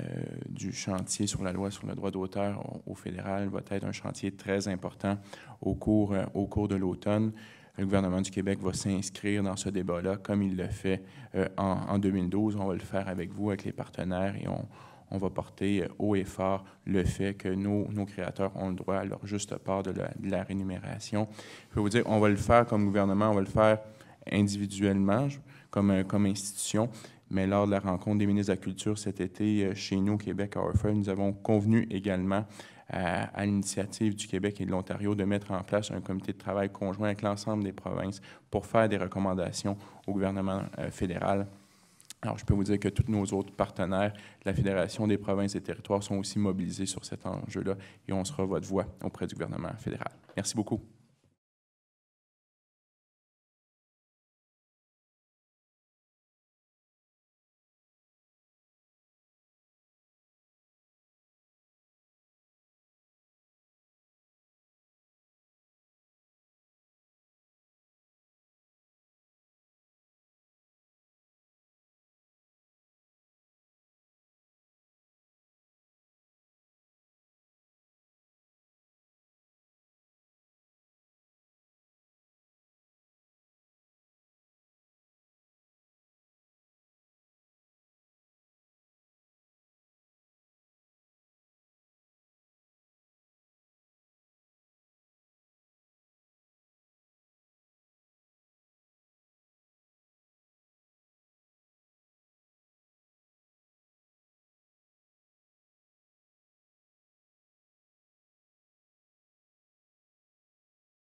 du chantier sur la loi sur le droit d'auteur au, fédéral va être un chantier très important au cours, euh, au cours de l'automne. Le gouvernement du Québec va s'inscrire dans ce débat-là comme il le fait euh, en, 2012. On va le faire avec vous, avec les partenaires, et on, on va porter haut et fort le fait que nos, nos, créateurs ont le droit à leur juste part de la, rémunération. Je peux vous dire, on va le faire comme gouvernement, on va le faire individuellement, comme, comme institution, mais lors de la rencontre des ministres de la Culture cet été euh, chez nous au Québec à nous avons convenu également euh, à, l'initiative du Québec et de l'Ontario de mettre en place un comité de travail conjoint avec l'ensemble des provinces pour faire des recommandations au gouvernement euh, fédéral. Alors, je peux vous dire que tous nos autres partenaires de la Fédération des provinces et territoires sont aussi mobilisés sur cet enjeu-là et on sera votre voix auprès du gouvernement fédéral. Merci beaucoup.